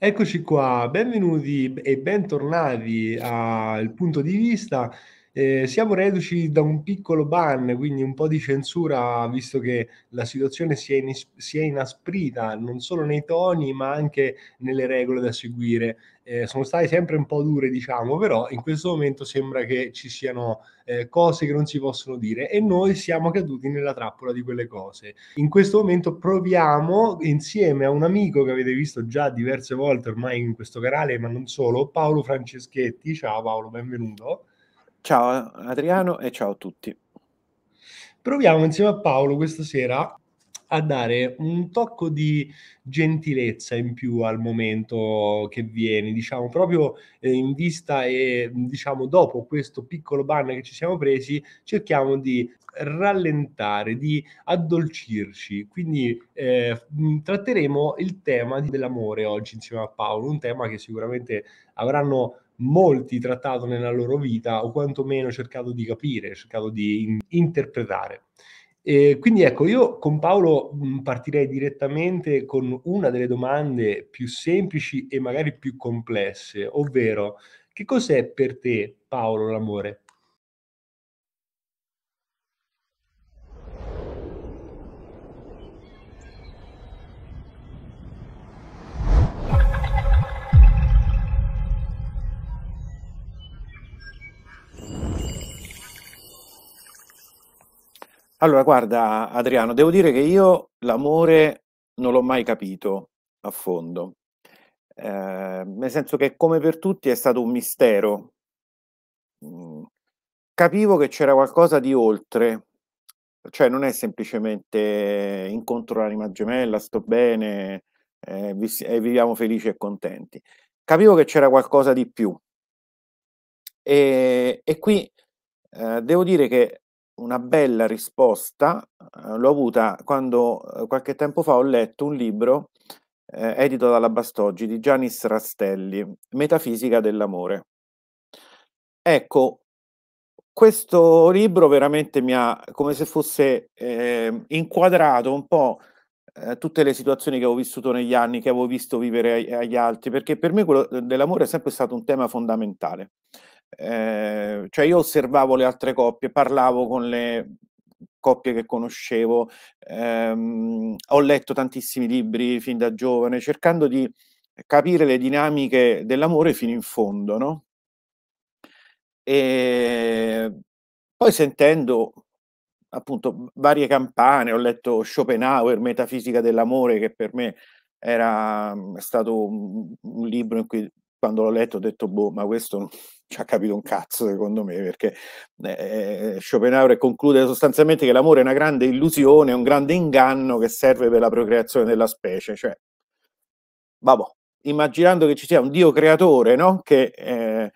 Eccoci qua, benvenuti e bentornati al punto di vista eh, siamo reduci da un piccolo ban, quindi un po' di censura, visto che la situazione si è, inis- si è inasprita non solo nei toni, ma anche nelle regole da seguire. Eh, sono state sempre un po' dure, diciamo, però in questo momento sembra che ci siano eh, cose che non si possono dire e noi siamo caduti nella trappola di quelle cose. In questo momento proviamo insieme a un amico che avete visto già diverse volte ormai in questo canale, ma non solo, Paolo Franceschetti. Ciao Paolo, benvenuto. Ciao eh, Adriano e ciao a tutti. Proviamo insieme a Paolo questa sera a dare un tocco di gentilezza in più al momento che viene, diciamo, proprio eh, in vista e diciamo dopo questo piccolo ban che ci siamo presi, cerchiamo di rallentare, di addolcirci. Quindi eh, mm, tratteremo il tema dell'amore oggi insieme a Paolo, un tema che sicuramente avranno molti trattato nella loro vita o quantomeno cercato di capire, cercato di in- interpretare. E quindi ecco, io con Paolo mm, partirei direttamente con una delle domande più semplici e magari più complesse, ovvero che cos'è per te Paolo l'amore? Allora, guarda, Adriano, devo dire che io l'amore non l'ho mai capito a fondo. Ehm, nel senso che, come per tutti, è stato un mistero. Mhmm, capivo che c'era qualcosa di oltre, cioè non è semplicemente eh, incontro l'anima gemella, sto bene, eh, vis- e viviamo felici e contenti. Capivo che c'era qualcosa di più. E, e qui eh, devo dire che una bella risposta eh, l'ho avuta quando eh, qualche tempo fa ho letto un libro eh, edito dalla Bastoggi di Giannis Rastelli, Metafisica dell'amore. Ecco, questo libro veramente mi ha come se fosse ehm, inquadrato un po' eh, tutte le situazioni che ho vissuto negli anni, che avevo visto vivere agli altri, perché per me quello eh, dell'amore è sempre stato un tema fondamentale. Ehm, cioè io osservavo le altre coppie, parlavo con le coppie che conoscevo, ehm, ho letto tantissimi libri fin da giovane, cercando di capire le dinamiche dell'amore fino in fondo, no? E ehm, poi sentendo appunto varie campane, ho letto Schopenhauer, Metafisica dell'amore, che per me era mm, stato un, un libro in cui quando l'ho letto ho detto boh, ma questo ci ha capito un cazzo, secondo me, perché eh, eh, Schopenhauer conclude sostanzialmente che l'amore è una grande illusione, un grande inganno che serve per la procreazione della specie. Cioè, vabbè, immaginando che ci sia un Dio creatore, no? Che eh,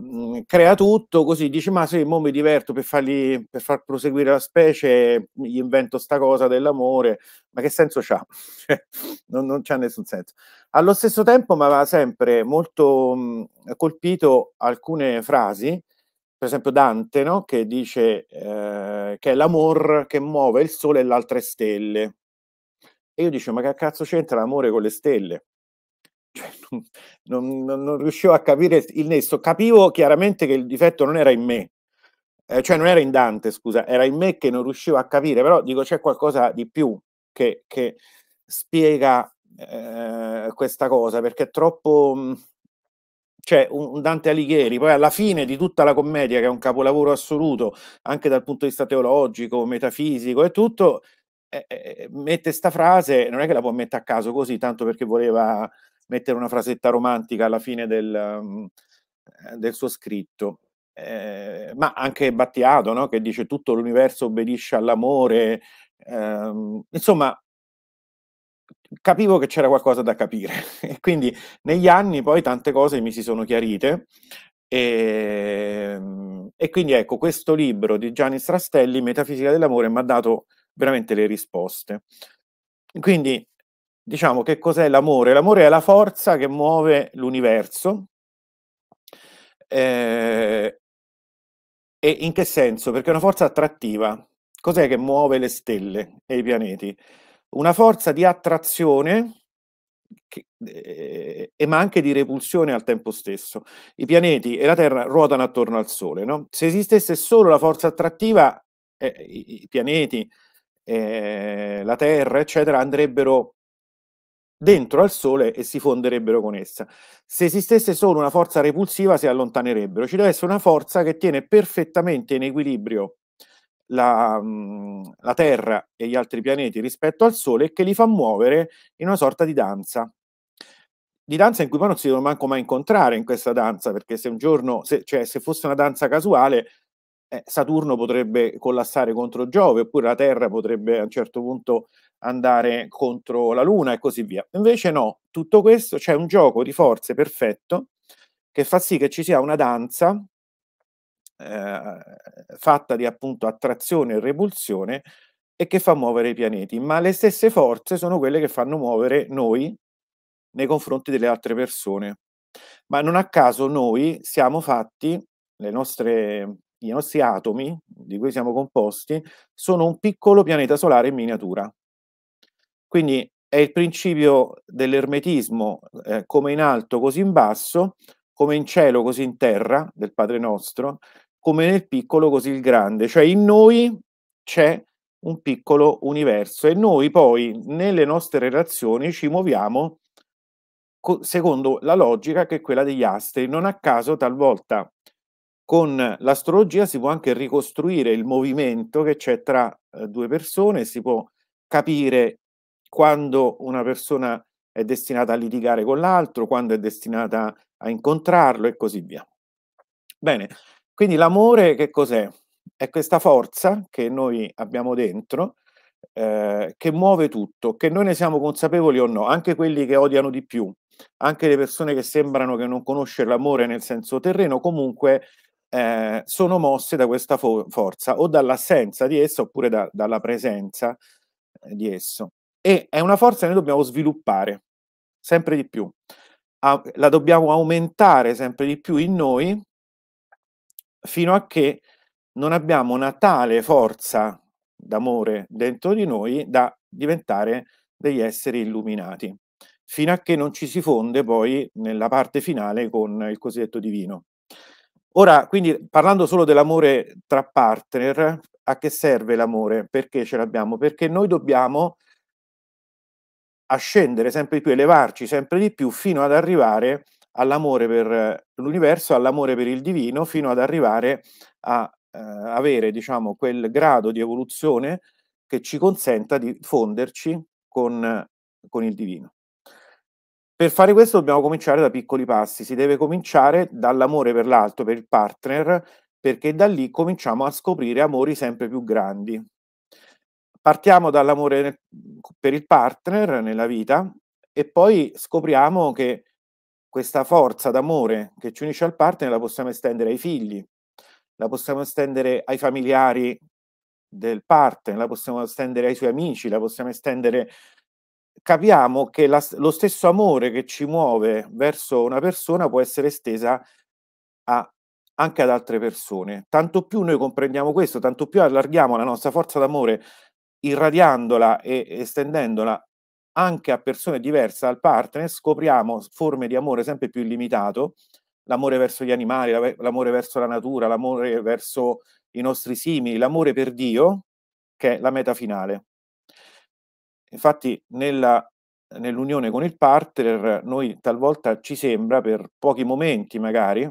Mm, crea tutto così dice ma sì, mo mi diverto per, fargli, per far proseguire la specie gli invento sta cosa dell'amore ma che senso c'ha? non, non c'ha nessun senso allo stesso tempo mi aveva sempre molto mh, mm, colpito alcune frasi per esempio Dante, no? che dice eh, che è l'amor che muove il sole e le altre stelle. E io dico, ma che cazzo c'entra l'amore con le stelle? Cioè, non, non, non, riuscivo a capire il nesso. Capivo chiaramente che il difetto non era in me, eh, cioè non era in Dante, scusa, era in me che non riuscivo a capire, però dico c'è qualcosa di più che, che spiega eh, questa cosa, perché è troppo... Mh, mm, cioè un, Dante Alighieri, poi alla fine di tutta la commedia, che è un capolavoro assoluto, anche dal punto di vista teologico, metafisico e tutto, eh, eh, eh mette sta frase, non è che la può mettere a caso così, tanto perché voleva mettere una frasetta romantica alla fine del, mm, eh, del suo scritto. Eh, ma anche Battiato, no? che dice tutto l'universo obbedisce all'amore. Eh, insomma, capivo che c'era qualcosa da capire e quindi negli anni poi tante cose mi si sono chiarite. E, ehm, e quindi ecco, questo libro di Gianni Strastelli, Metafisica dell'amore, mi ha dato veramente le risposte. Quindi diciamo che cos'è l'amore? L'amore è la forza che muove l'universo. Eh, e in che senso? Perché è una forza attrattiva. Cos'è che muove le stelle e i pianeti? Una forza di attrazione che, eh, e ma anche di repulsione al tempo stesso. I pianeti e la Terra ruotano attorno al Sole. No? Se esistesse solo la forza attrattiva, eh, i, i, pianeti, eh, la Terra, eccetera, andrebbero dentro al Sole e si fonderebbero con essa. Se esistesse solo una forza repulsiva si allontanerebbero. Ci deve essere una forza che tiene perfettamente in equilibrio la, mm, la, Terra e gli altri pianeti rispetto al Sole e che li fa muovere in una sorta di danza. Di danza in cui poi non si devono manco mai incontrare in questa danza, perché se un giorno, se, cioè se fosse una danza casuale, eh, Saturno potrebbe collassare contro Giove, oppure la Terra potrebbe a un certo punto andare contro la Luna e così via. Invece no, tutto questo c'è un gioco di forze perfetto che fa sì che ci sia una danza eh, fatta di appunto attrazione e repulsione e che fa muovere i pianeti, ma le stesse forze sono quelle che fanno muovere noi nei confronti delle altre persone. Ma non a caso noi siamo fatti, nostre, i nostri atomi di cui siamo composti, sono un piccolo pianeta solare in miniatura quindi è il principio dell'ermetismo, eh, come in alto, così in basso, come in cielo, così in terra, del Padre nostro, come nel piccolo, così il grande. Cioè in noi c'è un piccolo universo e noi poi nelle nostre relazioni ci muoviamo secondo la logica che è quella degli astri. Non a caso talvolta con l'astrologia si può anche ricostruire il movimento che c'è tra eh, due persone, si può capire quando una persona è destinata a litigare con l'altro, quando è destinata a incontrarlo e così via. Bene, quindi l'amore che cos'è? È questa forza che noi abbiamo dentro, eh, che muove tutto, che noi ne siamo consapevoli o no, anche quelli che odiano di più, anche le persone che sembrano che non conoscere l'amore nel senso terreno, comunque eh, sono mosse da questa fo- forza o dall'assenza di essa oppure da, dalla presenza eh, di esso e è una forza che noi dobbiamo sviluppare sempre di più, la dobbiamo aumentare sempre di più in noi fino a che non abbiamo una tale forza d'amore dentro di noi da diventare degli esseri illuminati, fino a che non ci si fonde poi nella parte finale con il cosiddetto divino. Ora, quindi parlando solo dell'amore tra partner, a che serve l'amore? Perché ce l'abbiamo? Perché noi dobbiamo a scendere sempre di più, elevarci sempre di più fino ad arrivare all'amore per l'universo, all'amore per il divino, fino ad arrivare a eh, avere diciamo, quel grado di evoluzione che ci consenta di fonderci con, con il divino. Per fare questo dobbiamo cominciare da piccoli passi, si deve cominciare dall'amore per l'altro, per il partner, perché da lì cominciamo a scoprire amori sempre più grandi, Partiamo dall'amore per il partner nella vita e poi scopriamo che questa forza d'amore che ci unisce al partner la possiamo estendere ai figli, la possiamo estendere ai familiari del partner, la possiamo estendere ai suoi amici, la possiamo estendere... Capiamo che la, lo stesso amore che ci muove verso una persona può essere estesa a, anche ad altre persone. Tanto più noi comprendiamo questo, tanto più allarghiamo la nostra forza d'amore irradiandola e estendendola anche a persone diverse dal partner, scopriamo forme di amore sempre più illimitato, l'amore verso gli animali, l'amore verso la natura, l'amore verso i nostri simili, l'amore per Dio, che è la meta finale. Infatti nella, nell'unione con il partner noi talvolta ci sembra per pochi momenti magari,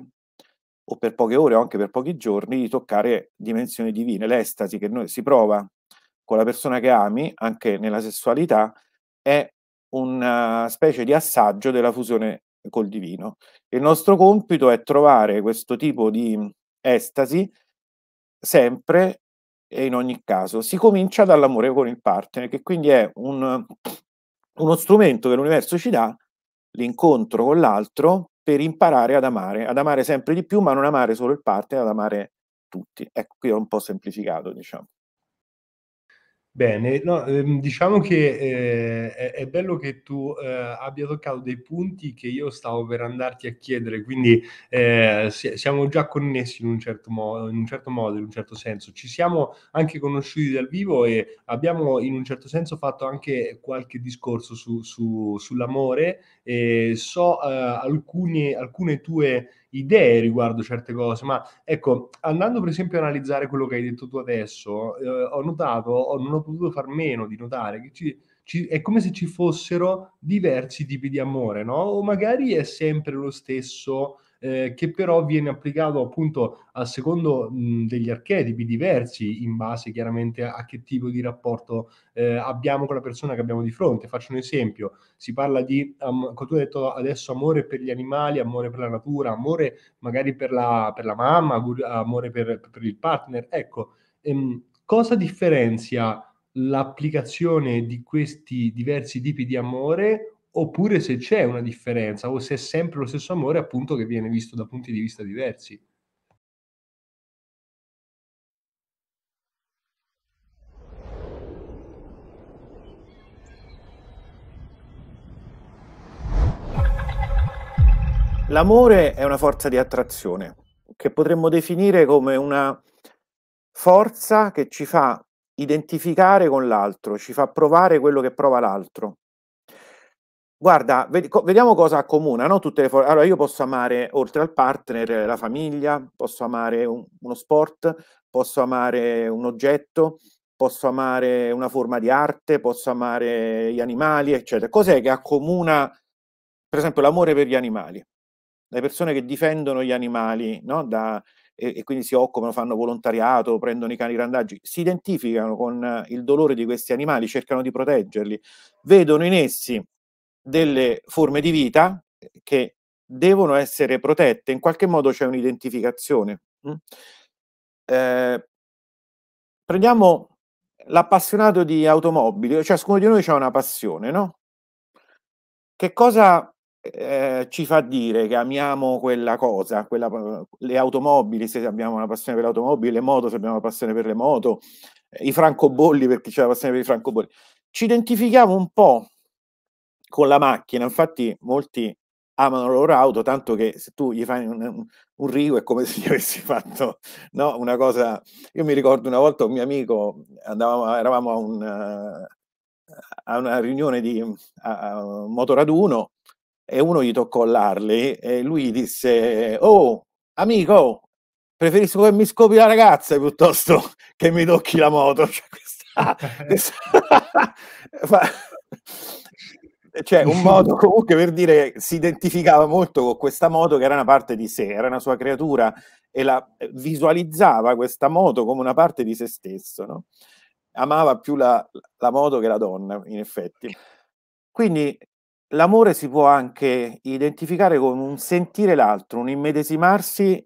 o per poche ore o anche per pochi giorni, di toccare dimensioni divine, l'estasi che noi si prova con la persona che ami, anche nella sessualità, è una eh, specie di assaggio della fusione col divino. Il nostro compito è trovare questo tipo di estasi sempre e in ogni caso. Si comincia dall'amore con il partner, che quindi è un, uno strumento che l'universo ci dà, l'incontro con l'altro, per imparare ad amare, ad amare sempre di più, ma non amare solo il partner, ad amare tutti. Ecco, qui ho un po' semplificato, diciamo. Bene, no, ehm, diciamo che eh, è, è bello che tu eh, abbia toccato dei punti che io stavo per andarti a chiedere, quindi eh, siamo già connessi in un, certo mo- in un certo modo, in un certo senso. Ci siamo anche conosciuti dal vivo e abbiamo in un certo senso fatto anche qualche discorso su- su- sull'amore. E so eh, alcune, alcune tue idee riguardo certe cose, ma ecco, andando per esempio a analizzare quello che hai detto tu adesso, eh, ho notato, ho, non ho potuto far meno di notare che ci, ci, è come se ci fossero diversi tipi di amore, no? O magari è sempre lo stesso eh, che però viene applicato appunto a secondo mh, degli archetipi diversi in base chiaramente a, che tipo di rapporto eh, abbiamo con la persona che abbiamo di fronte. Faccio un esempio, si parla di, um, tu hai detto adesso, amore per gli animali, amore per la natura, amore magari per la, per la mamma, amore per, per, il partner. Ecco, ehm, cosa differenzia l'applicazione di questi diversi tipi di amore oppure se c'è una differenza o se è sempre lo stesso amore appunto che viene visto da punti di vista diversi. L'amore è una forza di attrazione che potremmo definire come una forza che ci fa identificare con l'altro, ci fa provare quello che prova l'altro. Guarda, vediamo cosa accomunano tutte le forme. Allora, io posso amare, oltre al partner, la famiglia, posso amare un, uno sport, posso amare un oggetto, posso amare una forma di arte, posso amare gli animali, eccetera. Cos'è che accomuna, per esempio, l'amore per gli animali? Le persone che difendono gli animali, no? da, e, e, quindi si occupano, fanno volontariato, prendono i cani randaggi, si identificano con il dolore di questi animali, cercano di proteggerli, vedono in essi delle forme di vita eh, che devono essere protette, in qualche modo c'è un'identificazione. Mm. Eh, prendiamo l'appassionato di automobili, cioè ciascuno di noi ha una passione, no? Che cosa eh, ci fa dire che amiamo quella cosa, quella, le automobili se abbiamo una passione per le automobili, le moto se abbiamo una passione per le moto, i francobolli perché c'è la passione per i francobolli. Ci identifichiamo un po' con la macchina, infatti molti amano la loro auto, tanto che se tu gli fai un, un, rigo è come se gli avessi fatto no? una cosa. Io mi ricordo una volta un mio amico, andavamo, eravamo a, un, eh, a una riunione di a, a motoraduno e uno gli toccò l'Harley e lui disse: Oh, amico, preferisco che mi scopri la ragazza piuttosto che mi tocchi la moto. Cioè, questa, questa, eh, cioè un modo comunque per dire che si identificava molto con questa moto che era una parte di sé, era una sua creatura e la eh, visualizzava questa moto come una parte di se stesso, no? amava più la, la moto che la donna in effetti. Quindi l'amore si può anche identificare con un sentire l'altro, un immedesimarsi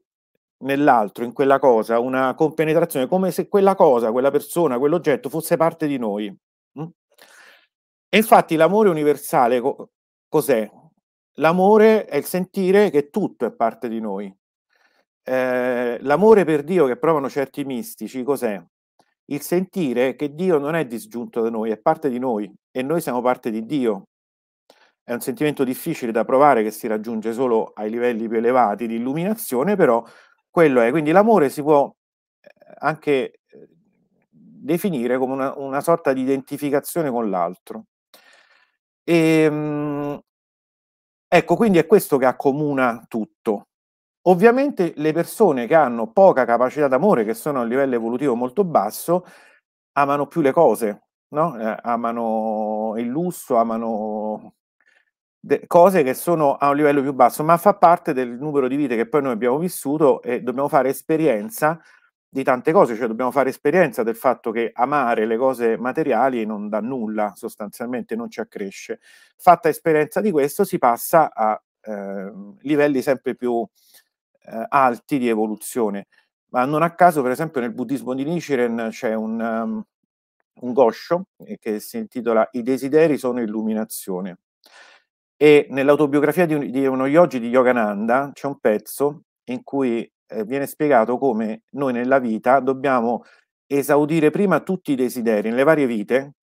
nell'altro, in quella cosa, una compenetrazione, come se quella cosa, quella persona, quell'oggetto fosse parte di noi. Mm? E infatti l'amore universale co- cos'è? L'amore è il sentire che tutto è parte di noi. Eh, l'amore per Dio che provano certi mistici cos'è? Il sentire che Dio non è disgiunto da noi, è parte di noi e noi siamo parte di Dio. È un sentimento difficile da provare che si raggiunge solo ai livelli più elevati di illuminazione, però quello è. Quindi l'amore si può eh, anche eh, definire come una, una sorta di identificazione con l'altro. E, ehm, ecco, quindi è questo che accomuna tutto. Ovviamente le persone che hanno poca capacità d'amore, che sono a un livello evolutivo molto basso, amano più le cose, no? eh, amano il lusso, amano de- cose che sono a un livello più basso, ma fa parte del numero di vite che poi noi abbiamo vissuto e dobbiamo fare esperienza di tante cose, cioè dobbiamo fare esperienza del fatto che amare le cose materiali non dà nulla, sostanzialmente non ci accresce. Fatta esperienza di questo si passa a eh, livelli sempre più eh, alti di evoluzione. Ma non a caso, per esempio, nel buddismo di Nichiren c'è un, um, un goscio eh, che si intitola I desideri sono illuminazione. E nell'autobiografia di, un, di uno yogi di Yogananda c'è un pezzo in cui eh, viene spiegato come noi nella vita dobbiamo esaudire prima tutti i desideri, nelle varie vite,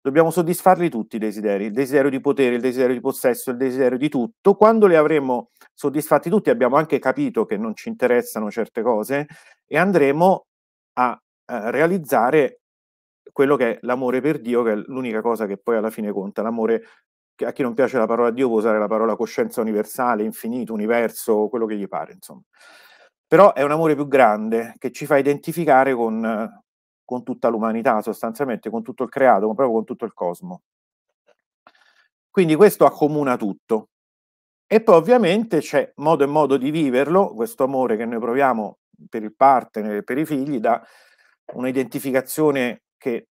dobbiamo soddisfarli tutti i desideri, il desiderio di potere, il desiderio di possesso, il desiderio di tutto. Quando li avremo soddisfatti tutti, abbiamo anche capito che non ci interessano certe cose e andremo a eh, realizzare quello che è l'amore per Dio, che è l'unica cosa che poi alla fine conta, l'amore a chi non piace la parola Dio può usare la parola coscienza universale, infinito, universo, quello che gli pare, insomma. Però è un amore più grande che ci fa identificare con, con tutta l'umanità, sostanzialmente, con tutto il creato, proprio con tutto il cosmo. Quindi questo accomuna tutto. E poi ovviamente c'è modo e modo di viverlo, questo amore che noi proviamo per il partner e per i figli, da un'identificazione che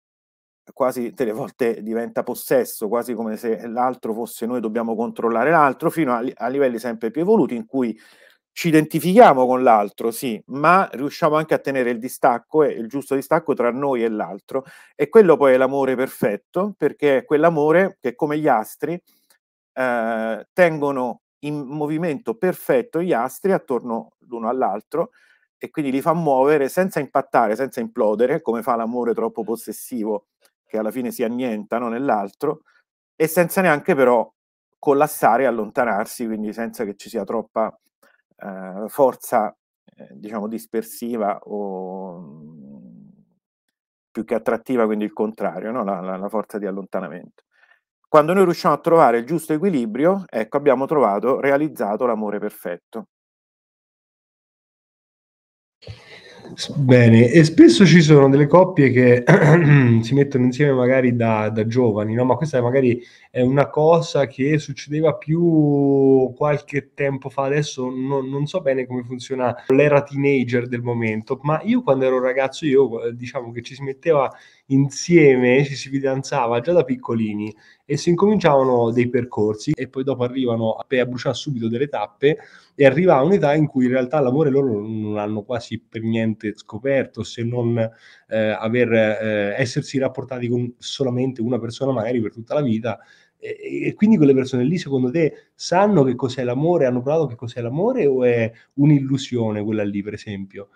quasi delle volte diventa possesso, quasi come se l'altro fosse noi, dobbiamo controllare l'altro, fino a, a, livelli sempre più evoluti in cui ci identifichiamo con l'altro, sì, ma riusciamo anche a tenere il distacco e il giusto distacco tra noi e l'altro. E quello poi è l'amore perfetto, perché è quell'amore che come gli astri eh, tengono in movimento perfetto gli astri attorno l'uno all'altro e quindi li fa muovere senza impattare, senza implodere, come fa l'amore troppo possessivo che alla fine si annientano nell'altro e senza neanche però collassare e allontanarsi, quindi senza che ci sia troppa eh, forza eh, diciamo dispersiva o mm, più che attrattiva, quindi il contrario, no? la, la, la, forza di allontanamento. Quando noi riusciamo a trovare il giusto equilibrio, ecco, abbiamo trovato, realizzato l'amore perfetto. Bene, e spesso ci sono delle coppie che si mettono insieme magari da, da, giovani, no? ma questa magari è una cosa che succedeva più qualche tempo fa, adesso non, non so bene come funziona l'era teenager del momento, ma io quando ero ragazzo io eh, diciamo che ci si metteva insieme, ci si fidanzava già da piccolini e si incominciavano dei percorsi e poi dopo arrivano a, a bruciare subito delle tappe e arriva a un'età in cui in realtà l'amore loro non hanno quasi per niente scoperto se non eh, aver, eh, essersi rapportati con solamente una persona magari per tutta la vita e, quindi quelle persone lì, secondo te, sanno che cos'è l'amore, hanno provato che cos'è l'amore o è un'illusione quella lì, per esempio?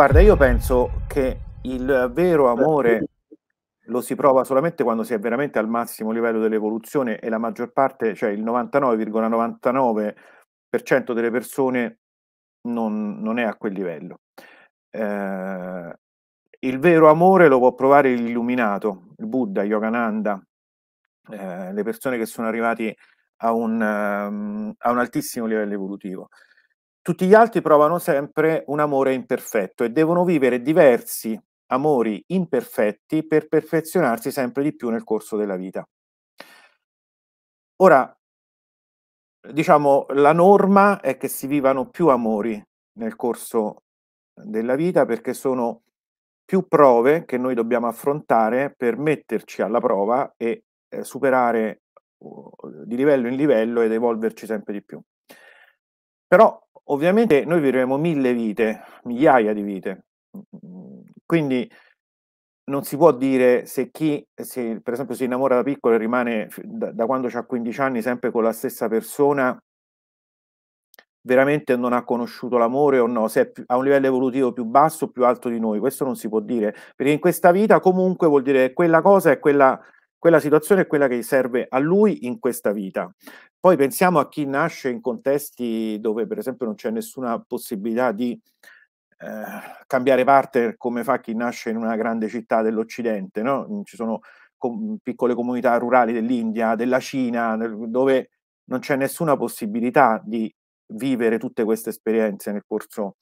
Guarda, io penso che il vero amore lo si prova solamente quando si è veramente al massimo livello dell'evoluzione e la maggior parte, cioè il 99,99% delle persone non, non, è a quel livello. Eh, il vero amore lo può provare l'illuminato, il Buddha, Yogananda, eh, le persone che sono arrivati a un, ehm, a un altissimo livello evolutivo. Tutti gli altri provano sempre un amore imperfetto e devono vivere diversi amori imperfetti per perfezionarsi sempre di più nel corso della vita. Ora, diciamo, la norma è che si vivano più amori nel corso della vita perché sono più prove che noi dobbiamo affrontare per metterci alla prova e eh, superare uh, di livello in livello ed evolverci sempre di più. Però Ovviamente noi vivremo mille vite, migliaia di vite, quindi non si può dire se chi, se, per esempio, si innamora da piccolo e rimane da, da quando ha 15 anni sempre con la stessa persona, veramente non ha conosciuto l'amore o no, se ha un livello evolutivo più basso o più alto di noi, questo non si può dire, perché in questa vita comunque vuol dire che quella cosa è quella quella situazione è quella che serve a lui in questa vita. Poi pensiamo a chi nasce in contesti dove, per esempio, non c'è nessuna possibilità di eh, cambiare parte come fa chi nasce in una grande città dell'Occidente, no? Mm, ci sono com- piccole comunità rurali dell'India, della Cina, dove non c'è nessuna possibilità di vivere tutte queste esperienze nel corso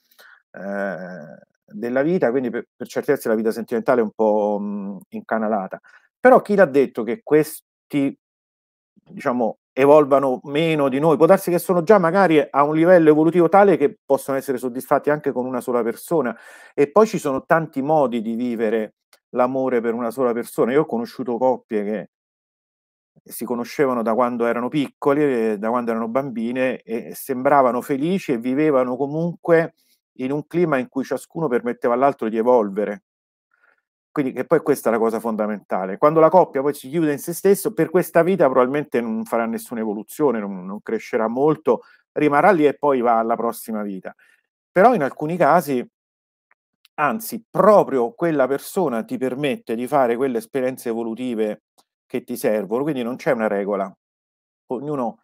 eh, della vita, quindi per, per certezza la vita sentimentale è un po' mh, mm, incanalata. Però chi l'ha detto che questi, diciamo, evolvano meno di noi? Può darsi che sono già magari a un livello evolutivo tale che possono essere soddisfatti anche con una sola persona. E poi ci sono tanti modi di vivere l'amore per una sola persona. Io ho conosciuto coppie che si conoscevano da quando erano piccoli, da quando erano bambine e sembravano felici e vivevano comunque in un clima in cui ciascuno permetteva all'altro di evolvere. Quindi che poi questa è la cosa fondamentale. Quando la coppia poi si chiude in se stesso, per questa vita probabilmente non farà nessuna evoluzione, non, non crescerà molto, rimarrà lì e poi va alla prossima vita. Però in alcuni casi, anzi, proprio quella persona ti permette di fare quelle esperienze evolutive che ti servono, quindi non c'è una regola. Ognuno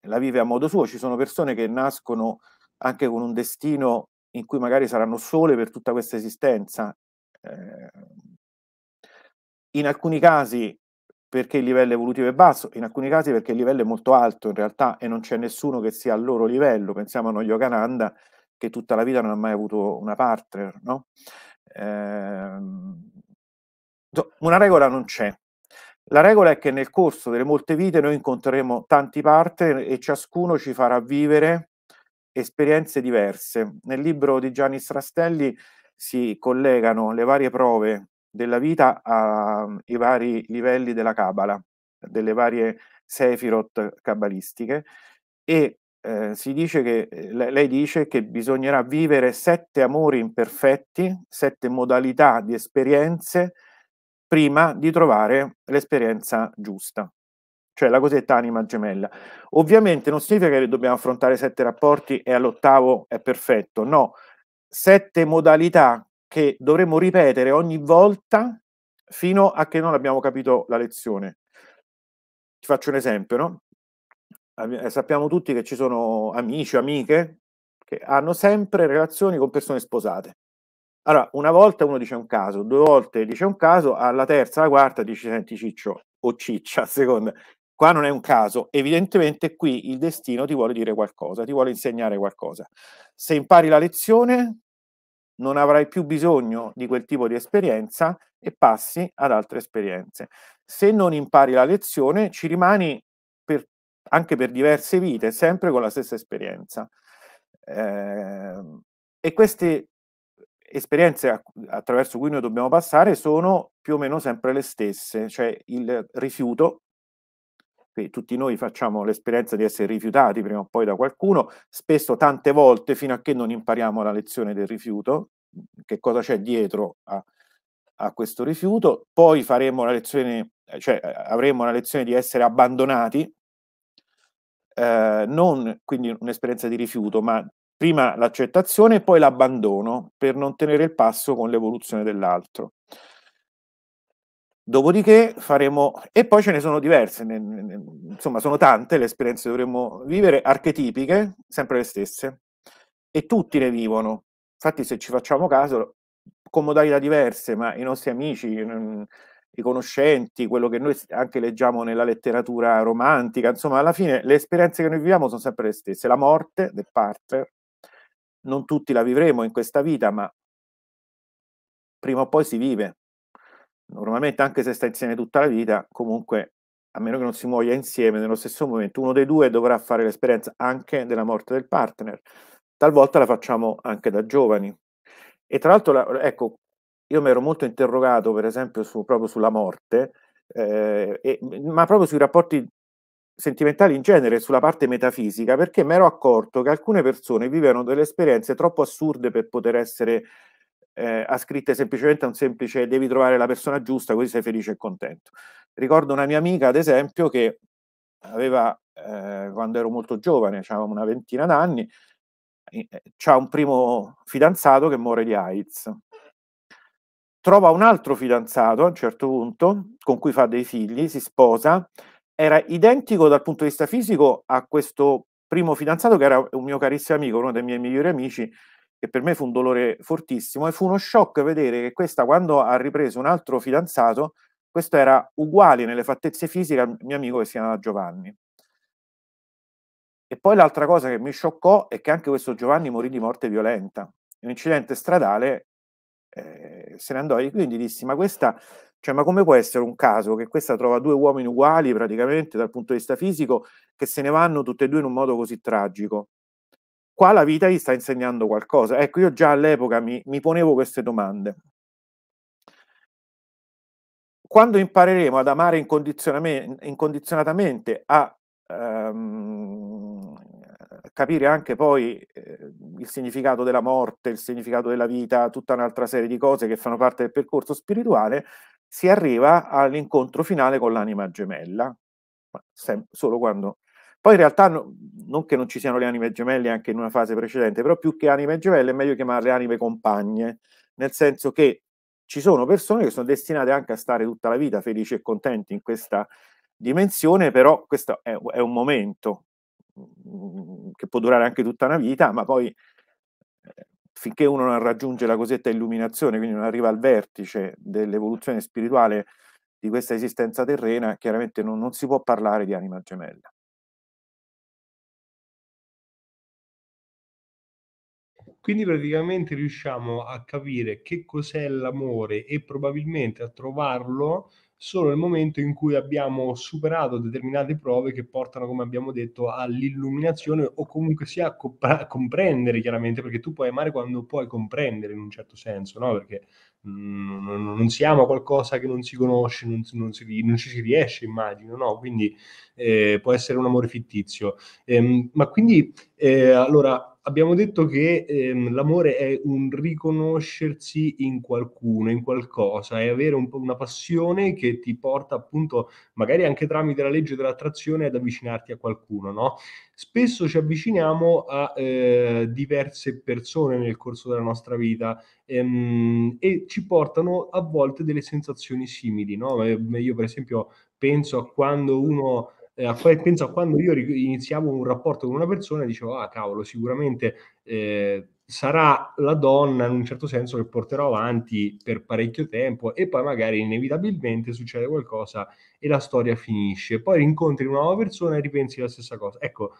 eh, la vive a modo suo, ci sono persone che nascono anche con un destino in cui magari saranno sole per tutta questa esistenza Ehm, in alcuni casi perché il livello evolutivo è basso, in alcuni casi perché il livello è molto alto in realtà e non c'è nessuno che sia al loro livello. Pensiamo a uno Yogananda che tutta la vita non ha mai avuto una partner, no? eh, una regola non c'è. La regola è che nel corso delle molte vite noi incontreremo tanti partner e ciascuno ci farà vivere esperienze diverse. Nel libro di Gianni Strastelli si collegano le varie prove della vita ai mhmm, vari livelli della Kabbalah, delle varie sefirot cabalistiche e eh, si dice che, ehm, lei dice che bisognerà vivere sette amori imperfetti, sette modalità di esperienze prima di trovare l'esperienza giusta, cioè la cosiddetta anima gemella. Ovviamente non significa che dobbiamo affrontare sette rapporti e all'ottavo è perfetto, no, sette modalità che dovremo ripetere ogni volta fino a che non abbiamo capito la lezione. Ti faccio un esempio, no? Eh, sappiamo tutti che ci sono amici o amiche che hanno sempre relazioni con persone sposate. Allora, una volta uno dice un caso, due volte dice un caso, alla terza, alla quarta dice senti ciccio o ciccia, a seconda, Qua non è un caso, evidentemente qui il destino ti vuole dire qualcosa, ti vuole insegnare qualcosa. Se impari la lezione, non avrai più bisogno di quel tipo di esperienza e passi ad altre esperienze. Se non impari la lezione, ci rimani per, anche per diverse vite, sempre con la stessa esperienza. Eh, e queste esperienze attraverso cui noi dobbiamo passare sono più o meno sempre le stesse, cioè il rifiuto quindi tutti noi facciamo l'esperienza di essere rifiutati prima o poi da qualcuno, spesso tante volte fino a che non impariamo la lezione del rifiuto, mhmm, che cosa c'è dietro a, a questo rifiuto, poi faremo la lezione, cioè avremo la lezione di essere abbandonati, eh, non quindi un'esperienza di rifiuto, ma prima l'accettazione e poi l'abbandono per non tenere il passo con l'evoluzione dell'altro. Dopodiché faremo, e poi ce ne sono diverse, ne, ne, insomma sono tante le esperienze che dovremmo vivere, archetipiche, sempre le stesse, e tutti le vivono. Infatti se ci facciamo caso, con modalità diverse, ma i nostri amici, mm, i conoscenti, quello che noi anche leggiamo nella letteratura romantica, insomma alla fine le esperienze che noi viviamo sono sempre le stesse. La morte del partner, non tutti la vivremo in questa vita, ma prima o poi si vive normalmente anche se sta insieme tutta la vita, comunque a meno che non si muoia insieme nello stesso momento, uno dei due dovrà fare l'esperienza anche della morte del partner. Talvolta la facciamo anche da giovani. E tra l'altro, ecco, io mi ero molto interrogato, per esempio, su, proprio sulla morte, eh, e, ma proprio sui rapporti sentimentali in genere, sulla parte metafisica, perché mi ero accorto che alcune persone vivevano delle esperienze troppo assurde per poter essere eh, ascritte semplicemente a un semplice devi trovare la persona giusta così sei felice e contento. Ricordo una mia amica, ad esempio, che aveva, eh, quando ero molto giovane, diciamo una ventina d'anni, eh, ha un primo fidanzato che muore di AIDS. Trova un altro fidanzato a un certo punto, con cui fa dei figli, si sposa, era identico dal punto di vista fisico a questo primo fidanzato che era un mio carissimo amico, uno dei miei migliori amici, che per me fu un dolore fortissimo e fu uno shock vedere che questa quando ha ripreso un altro fidanzato, questo era uguale nelle fattezze fisiche al mio amico che si chiamava Giovanni. E poi l'altra cosa che mi scioccò è che anche questo Giovanni morì di morte violenta. In un incidente stradale eh, se ne andò e quindi dissi ma questa cioè, ma come può essere un caso che questa trova due uomini uguali praticamente dal punto di vista fisico che se ne vanno tutti e due in un modo così tragico? qua la vita gli sta insegnando qualcosa. Ecco, io già all'epoca mi, mi ponevo queste domande. Quando impareremo ad amare incondizionatamente, a ehm, capire anche poi eh, il significato della morte, il significato della vita, tutta un'altra serie di cose che fanno parte del percorso spirituale, si arriva all'incontro finale con l'anima gemella, solo quando poi in realtà no, non che non ci siano le anime gemelle anche in una fase precedente, però più che anime gemelle è meglio chiamarle anime compagne, nel senso che ci sono persone che sono destinate anche a stare tutta la vita felici e contenti in questa dimensione, però questo è, è un momento mm, che può durare anche tutta una vita, ma poi eh, finché uno non raggiunge la cosetta illuminazione, quindi non arriva al vertice dell'evoluzione spirituale di questa esistenza terrena, chiaramente non, non si può parlare di anima gemella. Quindi praticamente riusciamo a capire che cos'è l'amore e probabilmente a trovarlo solo nel momento in cui abbiamo superato determinate prove che portano, come abbiamo detto, all'illuminazione o comunque sia a, co- comprendere chiaramente, perché tu puoi amare quando puoi comprendere in un certo senso, no? Perché mh, mm, non si ama qualcosa che non si conosce, non, non, si, non ci si riesce, immagino, no? Quindi eh, può essere un amore fittizio. Ehm, ma quindi, eh, allora, abbiamo detto che ehm, l'amore è un riconoscersi in qualcuno, in qualcosa, è avere un una passione che ti porta appunto, magari anche tramite la legge dell'attrazione, ad avvicinarti a qualcuno, no? Spesso ci avviciniamo a eh, diverse persone nel corso della nostra vita ehm, e ci portano a volte delle sensazioni simili, no? Eh, io per esempio penso a quando uno eh, penso a quando io iniziavo un rapporto con una persona e dicevo, ah cavolo, sicuramente eh, sarà la donna in un certo senso che porterò avanti per parecchio tempo e poi magari inevitabilmente succede qualcosa e la storia finisce. Poi incontri una nuova persona e ripensi la stessa cosa. Ecco,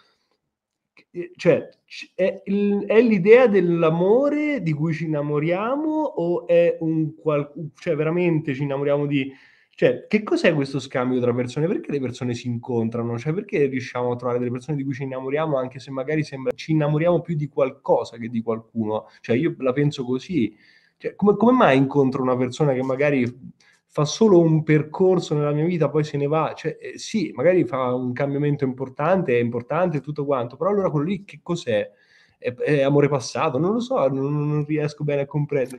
eh, cioè, è, è, l'idea dell'amore di cui ci innamoriamo o è un qualcosa, cioè veramente ci innamoriamo di cioè, che cos'è questo scambio tra persone? Perché le persone si incontrano? Cioè, perché riusciamo a trovare delle persone di cui ci innamoriamo, anche se magari sembra ci innamoriamo più di qualcosa che di qualcuno? Cioè, io la penso così. Cioè, come, come mai incontro una persona che magari fa solo un percorso nella mia vita, poi se ne va. Cioè, eh, sì, magari fa un cambiamento importante, è importante tutto quanto, però allora quello lì che cos'è? È, è amore passato? Non lo so, non, non riesco bene a comprendere.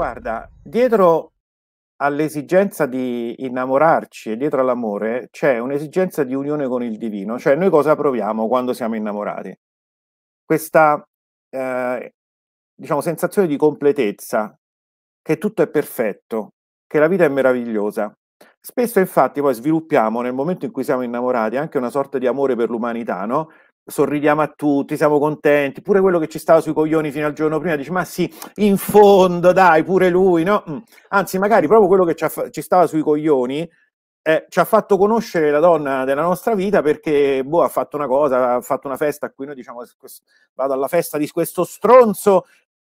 guarda, dietro all'esigenza di innamorarci e dietro all'amore c'è un'esigenza di unione con il divino, cioè noi cosa proviamo quando siamo innamorati? Questa eh, diciamo, sensazione di completezza, che tutto è perfetto, che la vita è meravigliosa. Spesso infatti poi sviluppiamo nel momento in cui siamo innamorati anche una sorta di amore per l'umanità, no? sorridiamo a tutti, siamo contenti, pure quello che ci stava sui coglioni fino al giorno prima dice ma sì, in fondo dai, pure lui, no? Mm. Anzi, magari proprio quello che ci, ha, ci stava sui coglioni eh, ci ha fatto conoscere la donna della nostra vita perché boh, ha fatto una cosa, ha fatto una festa qui noi diciamo vado alla festa di questo stronzo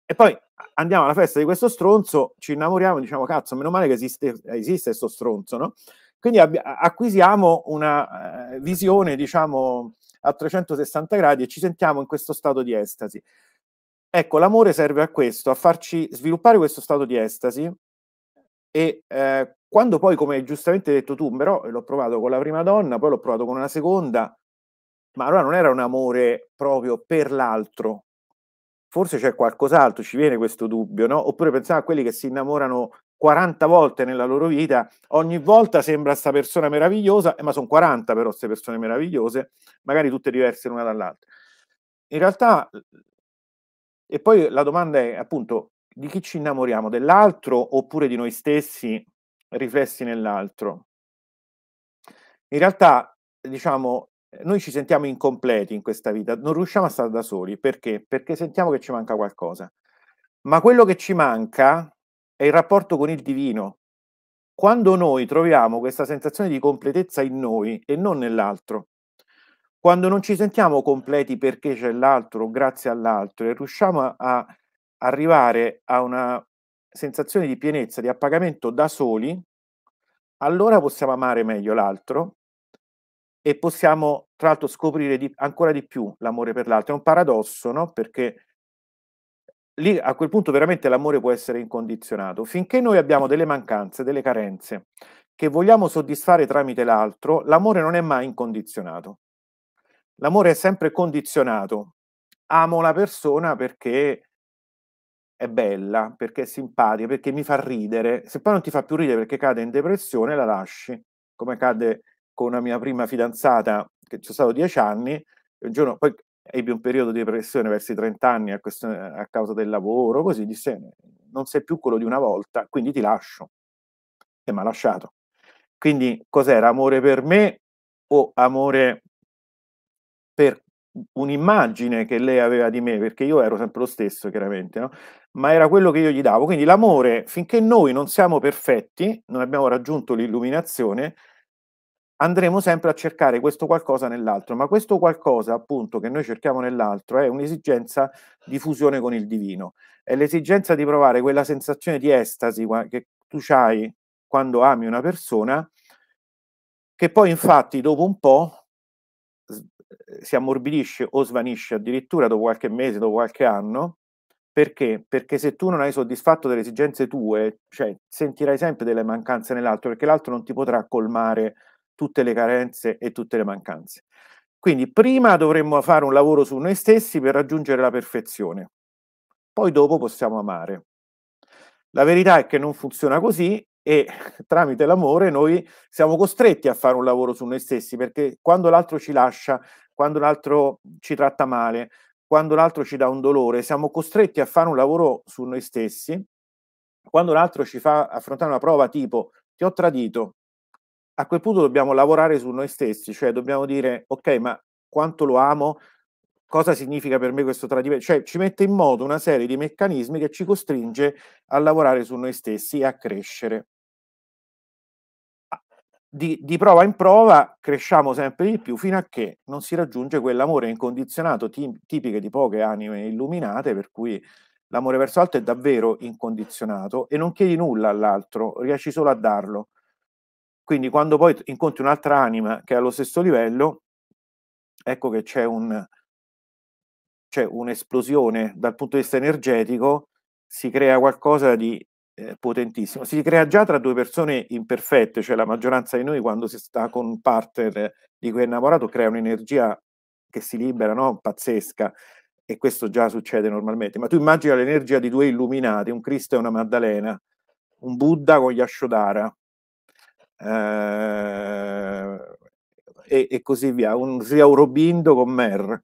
e poi andiamo alla festa di questo stronzo, ci innamoriamo, e diciamo cazzo, meno male che esiste, esiste questo stronzo, no? Quindi acquisiamo una eh, visione, diciamo, a 360 gradi e ci sentiamo in questo stato di estasi. Ecco, l'amore serve a questo, a farci sviluppare questo stato di estasi e eh, quando poi, come giustamente detto tu, però l'ho provato con la prima donna, poi l'ho provato con una seconda, ma allora non era un amore proprio per l'altro, forse c'è qualcos'altro, ci viene questo dubbio, no? Oppure pensavo a quelli che si innamorano 40 volte nella loro vita, ogni volta sembra questa persona meravigliosa, eh, ma sono 40 però queste persone meravigliose, magari tutte diverse l'una dall'altra. In realtà, e poi la domanda è appunto di chi ci innamoriamo, dell'altro oppure di noi stessi riflessi nell'altro? In realtà, diciamo, noi ci sentiamo incompleti in questa vita, non riusciamo a stare da soli, perché? Perché sentiamo che ci manca qualcosa. Ma quello che ci manca è il rapporto con il divino. Quando noi troviamo questa sensazione di completezza in noi e non nell'altro, quando non ci sentiamo completi perché c'è l'altro, grazie all'altro, e riusciamo a, arrivare a una sensazione di pienezza, di appagamento da soli, allora possiamo amare meglio l'altro e possiamo, tra l'altro, scoprire di, ancora di più l'amore per l'altro. È un paradosso, no? Perché lì a quel punto veramente l'amore può essere incondizionato. Finché noi abbiamo delle mancanze, delle carenze che vogliamo soddisfare tramite l'altro, l'amore non è mai incondizionato. L'amore è sempre condizionato. Amo la persona perché è bella, perché è simpatica, perché mi fa ridere. Se poi non ti fa più ridere perché cade in depressione, la lasci, come cade con una mia prima fidanzata che ci sono stato dieci anni. Un giorno, poi ebbe un periodo di depressione verso i 30 anni a, questo, a causa del lavoro, così disse non sei più quello di una volta, quindi ti lascio. E mi ha lasciato. Quindi cos'era amore per me o amore per un'immagine che lei aveva di me, perché io ero sempre lo stesso, chiaramente, no? ma era quello che io gli davo. Quindi l'amore, finché noi non siamo perfetti, non abbiamo raggiunto l'illuminazione, andremo sempre a cercare questo qualcosa nell'altro, ma questo qualcosa appunto che noi cerchiamo nell'altro è un'esigenza di fusione con il divino, è l'esigenza di provare quella sensazione di estasi che tu hai quando ami una persona, che poi infatti dopo un po' eh, si ammorbidisce o svanisce addirittura dopo qualche mese, dopo qualche anno, perché? Perché se tu non hai soddisfatto delle esigenze tue, cioè sentirai sempre delle mancanze nell'altro, perché l'altro non ti potrà colmare tutte le carenze e tutte le mancanze. Quindi prima dovremmo fare un lavoro su noi stessi per raggiungere la perfezione, poi dopo possiamo amare. La verità è che non funziona così e tramite l'amore noi siamo costretti a fare un lavoro su noi stessi perché quando l'altro ci lascia, quando l'altro ci tratta male, quando l'altro ci dà un dolore, siamo costretti a fare un lavoro su noi stessi. Quando l'altro ci fa affrontare una prova tipo ti ho tradito, a quel punto dobbiamo lavorare su noi stessi, cioè dobbiamo dire ok, ma quanto lo amo, cosa significa per me questo tradimento, cioè ci mette in moto una serie di meccanismi che ci costringe a lavorare su noi stessi e a crescere. Di, di, prova in prova cresciamo sempre di più fino a che non si raggiunge quell'amore incondizionato tipiche di poche anime illuminate, per cui l'amore verso l'altro è davvero incondizionato e non chiedi nulla all'altro, riesci solo a darlo. Quindi quando poi incontri un'altra anima che è allo stesso livello, ecco che c'è, un, c'è un'esplosione dal punto di vista energetico, si crea qualcosa di eh, potentissimo. Si crea già tra due persone imperfette, cioè la maggioranza di noi quando si sta con un partner di cui è innamorato crea un'energia che si libera, no? pazzesca e questo già succede normalmente, ma tu immagina l'energia di due illuminati, un Cristo e una Maddalena, un Buddha con gli Ashodara, eh, e, e, così via, un Riaurobindo con Mer.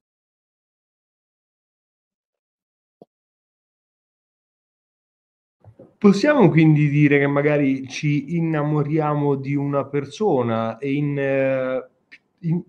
Possiamo quindi dire che magari ci innamoriamo di una persona e in eh, in,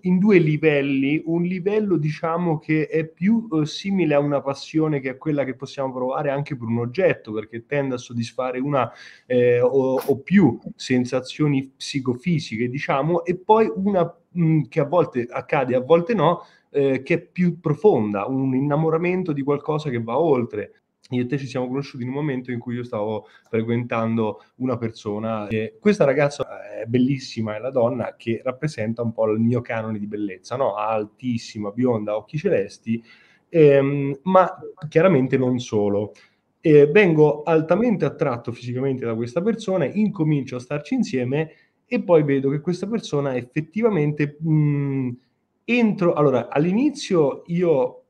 in, due livelli, un livello diciamo che è più eh, simile a una passione che a quella che possiamo provare anche per un oggetto, perché tende a soddisfare una eh, o, o, più sensazioni psicofisiche, diciamo, e poi una mh, mm, che a volte accade, a volte no, eh, che è più profonda, un innamoramento di qualcosa che va oltre io e te ci siamo conosciuti in un momento in cui io stavo frequentando una persona e questa ragazza eh, è bellissima, è la donna che rappresenta un po' il mio canone di bellezza, no? altissima, bionda, occhi celesti, ehm, ma chiaramente non solo. E vengo altamente attratto fisicamente da questa persona, incomincio a starci insieme e poi vedo che questa persona effettivamente mh, mm, entro... Allora, all'inizio io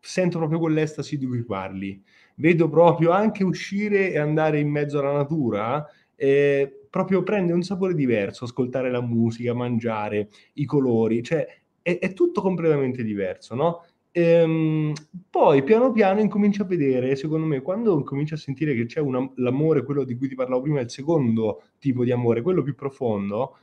sento proprio quell'estasi di cui parli vedo proprio anche uscire e andare in mezzo alla natura, eh, proprio prende un sapore diverso, ascoltare la musica, mangiare, i colori, cioè è, è tutto completamente diverso, no? Ehm, poi piano piano incomincia a vedere, secondo me, quando incomincia a sentire che c'è una, l'amore, quello di cui ti parlavo prima, il secondo tipo di amore, quello più profondo,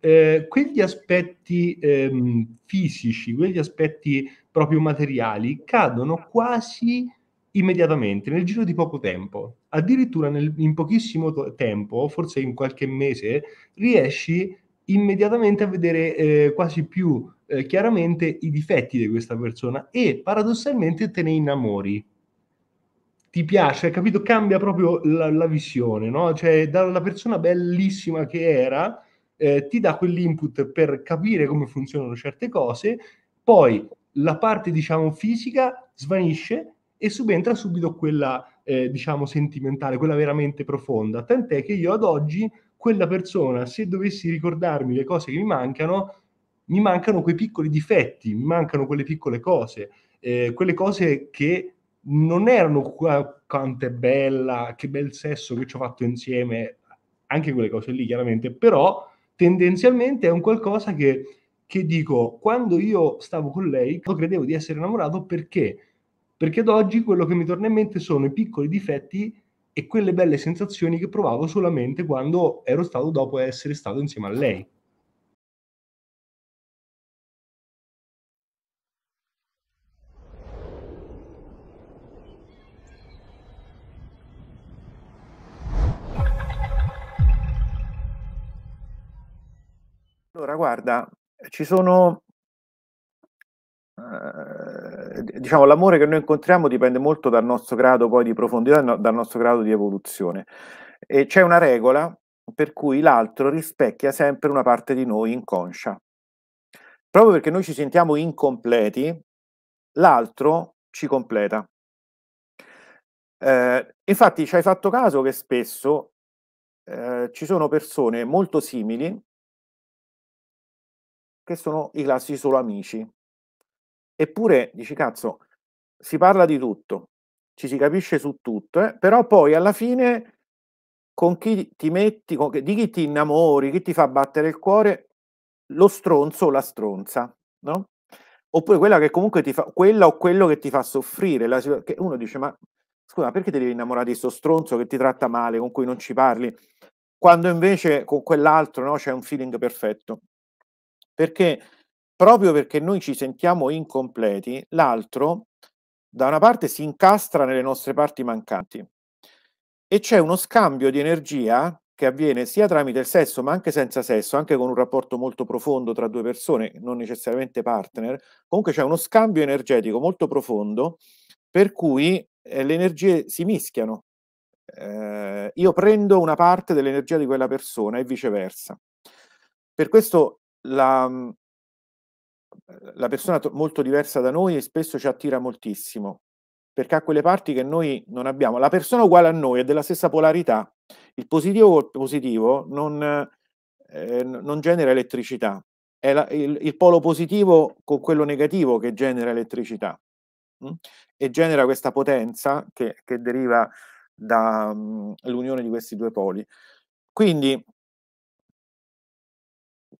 eh, quegli aspetti ehm, fisici, quegli aspetti proprio materiali cadono quasi immediatamente, nel giro di poco tempo. Addirittura nel, in pochissimo to- tempo, forse in qualche mese, riesci immediatamente a vedere eh, quasi più eh, chiaramente i difetti di questa persona e paradossalmente te ne innamori. Ti piace, hai capito? Cambia proprio la, la visione, no? Cioè, dalla persona bellissima che era, eh, ti dà quell'input per capire come funzionano certe cose, poi la parte, diciamo, fisica svanisce e subentra subito quella, eh, diciamo, sentimentale, quella veramente profonda. Tant'è che io ad oggi, quella persona, se dovessi ricordarmi le cose che mi mancano, mi mancano quei piccoli difetti, mi mancano quelle piccole cose, eh, quelle cose che non erano qua, quanto è bella, che bel sesso che ci ho fatto insieme, anche quelle cose lì chiaramente, però tendenzialmente è un qualcosa che, che dico, quando io stavo con lei, credevo di essere innamorato perché perché ad oggi quello che mi torna in mente sono i piccoli difetti e quelle belle sensazioni che provavo solamente quando ero stato dopo essere stato insieme a lei. Allora, guarda, ci sono eh, diciamo, l'amore che noi incontriamo dipende molto dal nostro grado poi di profondità, no, dal nostro grado di evoluzione. E c'è una regola per cui l'altro rispecchia sempre una parte di noi inconscia. Proprio perché noi ci sentiamo incompleti, l'altro ci completa. Eh, infatti ci hai fatto caso che spesso eh, ci sono persone molto simili che sono i classici solo amici, Eppure dici, cazzo, si parla di tutto, ci si capisce su tutto, eh? però poi alla fine con chi ti metti, chi, di chi ti innamori, chi ti fa battere il cuore, lo stronzo o la stronza, no? Oppure quella che comunque ti fa, quella o quello che ti fa soffrire. La, che uno dice, ma scusa, perché ti devi innamorare di questo stronzo che ti tratta male, con cui non ci parli, quando invece con quell'altro no, c'è un feeling perfetto? Perché proprio perché noi ci sentiamo incompleti, l'altro da una parte si incastra nelle nostre parti mancanti e c'è uno scambio di energia che avviene sia tramite il sesso ma anche senza sesso, anche con un rapporto molto profondo tra due persone, non necessariamente partner, comunque c'è uno scambio energetico molto profondo per cui eh, le energie si mischiano. Eh, io prendo una parte dell'energia di quella persona e viceversa. Per questo la, la persona molto diversa da noi e spesso ci attira moltissimo, perché ha quelle parti che noi non abbiamo. La persona uguale a noi è della stessa polarità. Il positivo col positivo non, eh, non genera elettricità, è la, il, il, polo positivo con quello negativo che genera elettricità mh? Mm? e genera questa potenza che, che deriva dall'unione mm, di questi due poli. Quindi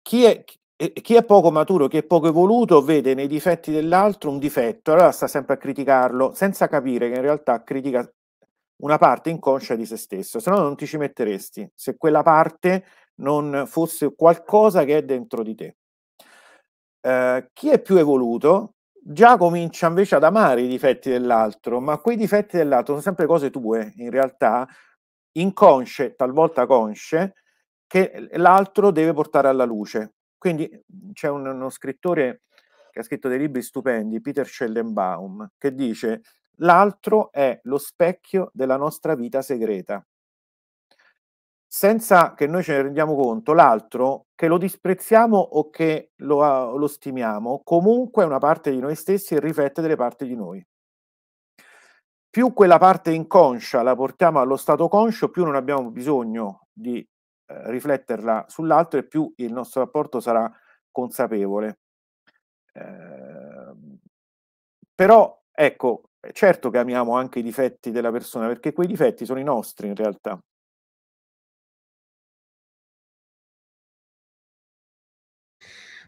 chi è, chi è poco maturo, chi è poco evoluto, vede nei difetti dell'altro un difetto, allora sta sempre a criticarlo, senza capire che in realtà critica una parte inconscia di se stesso, se no non ti ci metteresti, se quella parte non fosse qualcosa che è dentro di te. Eh, chi è più evoluto già comincia invece ad amare i difetti dell'altro, ma quei difetti dell'altro sono sempre cose tue, in realtà, inconsce, talvolta consce, che l'altro deve portare alla luce quindi mhmm, c'è un, uno scrittore che ha scritto dei libri stupendi, Peter Schellenbaum, che dice l'altro è lo specchio della nostra vita segreta. Senza che noi ce ne rendiamo conto, l'altro, che lo disprezziamo o che lo, ah, lo stimiamo, comunque è una parte di noi stessi e riflette delle parti di noi. Più quella parte inconscia la portiamo allo stato conscio, più non abbiamo bisogno di eh, rifletterla sull'altro e più il nostro rapporto sarà consapevole. Ehm, però ecco, eh, certo che amiamo anche i difetti della persona perché quei difetti sono i nostri in realtà.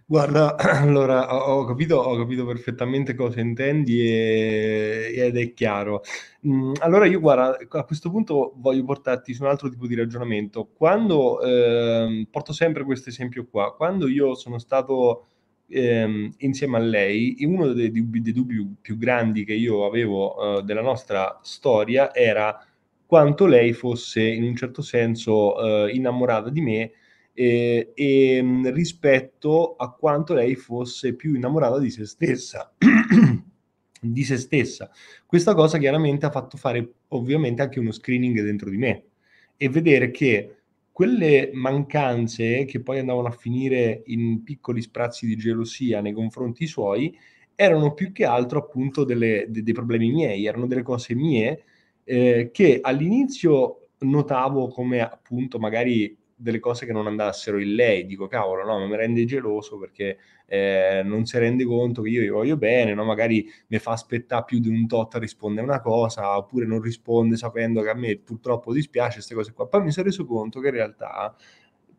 Guarda, allora ho capito, ho capito perfettamente cosa intendi, ehm, ed è chiaro. Mm, allora io guarda, a questo punto voglio portarti su un altro tipo di ragionamento. Quando ehm, porto sempre questo esempio qua, quando io sono stato, ehm, insieme a lei, i uno dei dubbi dei dubbi più grandi che io avevo, ehm, della nostra storia era quanto lei fosse in un certo senso, ehm, innamorata di me eh, e, mm, rispetto a quanto lei fosse più innamorata di se stessa. di se stessa. Questa cosa chiaramente ha fatto fare ovviamente anche uno screening dentro di me e vedere che quelle mancanze che poi andavano a finire in piccoli sprazzi di gelosia nei confronti suoi erano più che altro appunto delle, de, dei problemi miei, erano delle cose mie eh, che all'inizio notavo come appunto magari delle cose che non andassero in lei, dico cavolo, no, mi rende geloso perché eh, non si rende conto che io gli voglio bene, no? magari mi fa aspettare più di un tot a rispondere una cosa, oppure non risponde sapendo che a me purtroppo dispiace queste cose qua. Poi mi sono reso conto che in realtà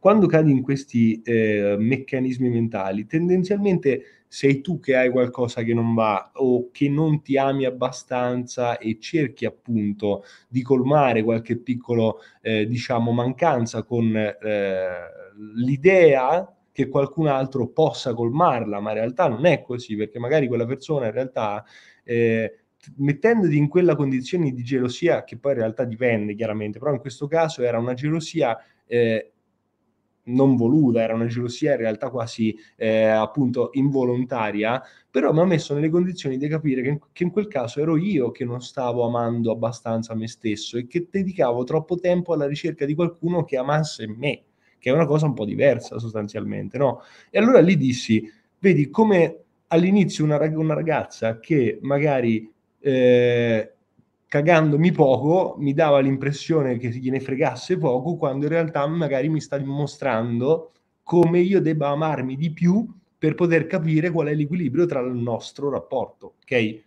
quando cadi in questi eh, meccanismi mentali, tendenzialmente sei tu che hai qualcosa che non va o che non ti ami abbastanza e cerchi appunto di colmare qualche piccolo, eh, diciamo, mancanza con eh, l'idea che qualcun altro possa colmarla, ma in realtà non è così, perché magari quella persona in realtà eh, mettendoti in quella condizione di gelosia, che poi in realtà dipende chiaramente, però in questo caso era una gelosia eh, non voluta, era una gelosia in realtà quasi eh, appunto involontaria, però mi ha messo nelle condizioni di capire che in, che in, quel caso ero io che non stavo amando abbastanza me stesso e che dedicavo troppo tempo alla ricerca di qualcuno che amasse me, che è una cosa un po' diversa sostanzialmente, no? E allora lì dissi, vedi come all'inizio una, rag- una ragazza che magari... Eh, cagandomi poco, mi dava l'impressione che gliene fregasse poco, quando in realtà magari mi sta dimostrando come io debba amarmi di più per poter capire qual è l'equilibrio tra il nostro rapporto, ok?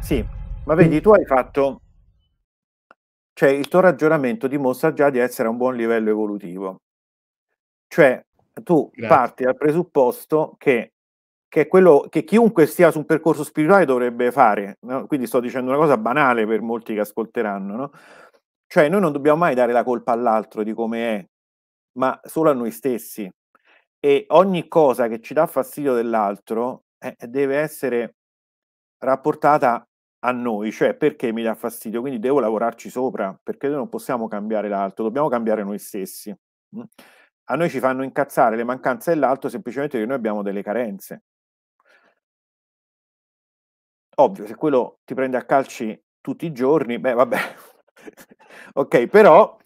Sì, ma vedi, tu hai fatto cioè il tuo ragionamento dimostra già di essere a un buon livello evolutivo. Cioè tu Grazie. parti dal presupposto che, che, quello che chiunque stia su un percorso spirituale dovrebbe fare, no? quindi sto dicendo una cosa banale per molti che ascolteranno, no? cioè noi non dobbiamo mai dare la colpa all'altro di come è, ma solo a noi stessi. E ogni cosa che ci dà fastidio dell'altro eh, deve essere rapportata a noi, cioè perché mi dà fastidio, quindi devo lavorarci sopra, perché noi non possiamo cambiare l'altro, dobbiamo cambiare noi stessi. Mm. A noi ci fanno incazzare le mancanze dell'altro semplicemente perché noi abbiamo delle carenze. Ovvio, se quello ti prende a calci tutti i giorni, beh vabbè, ok, però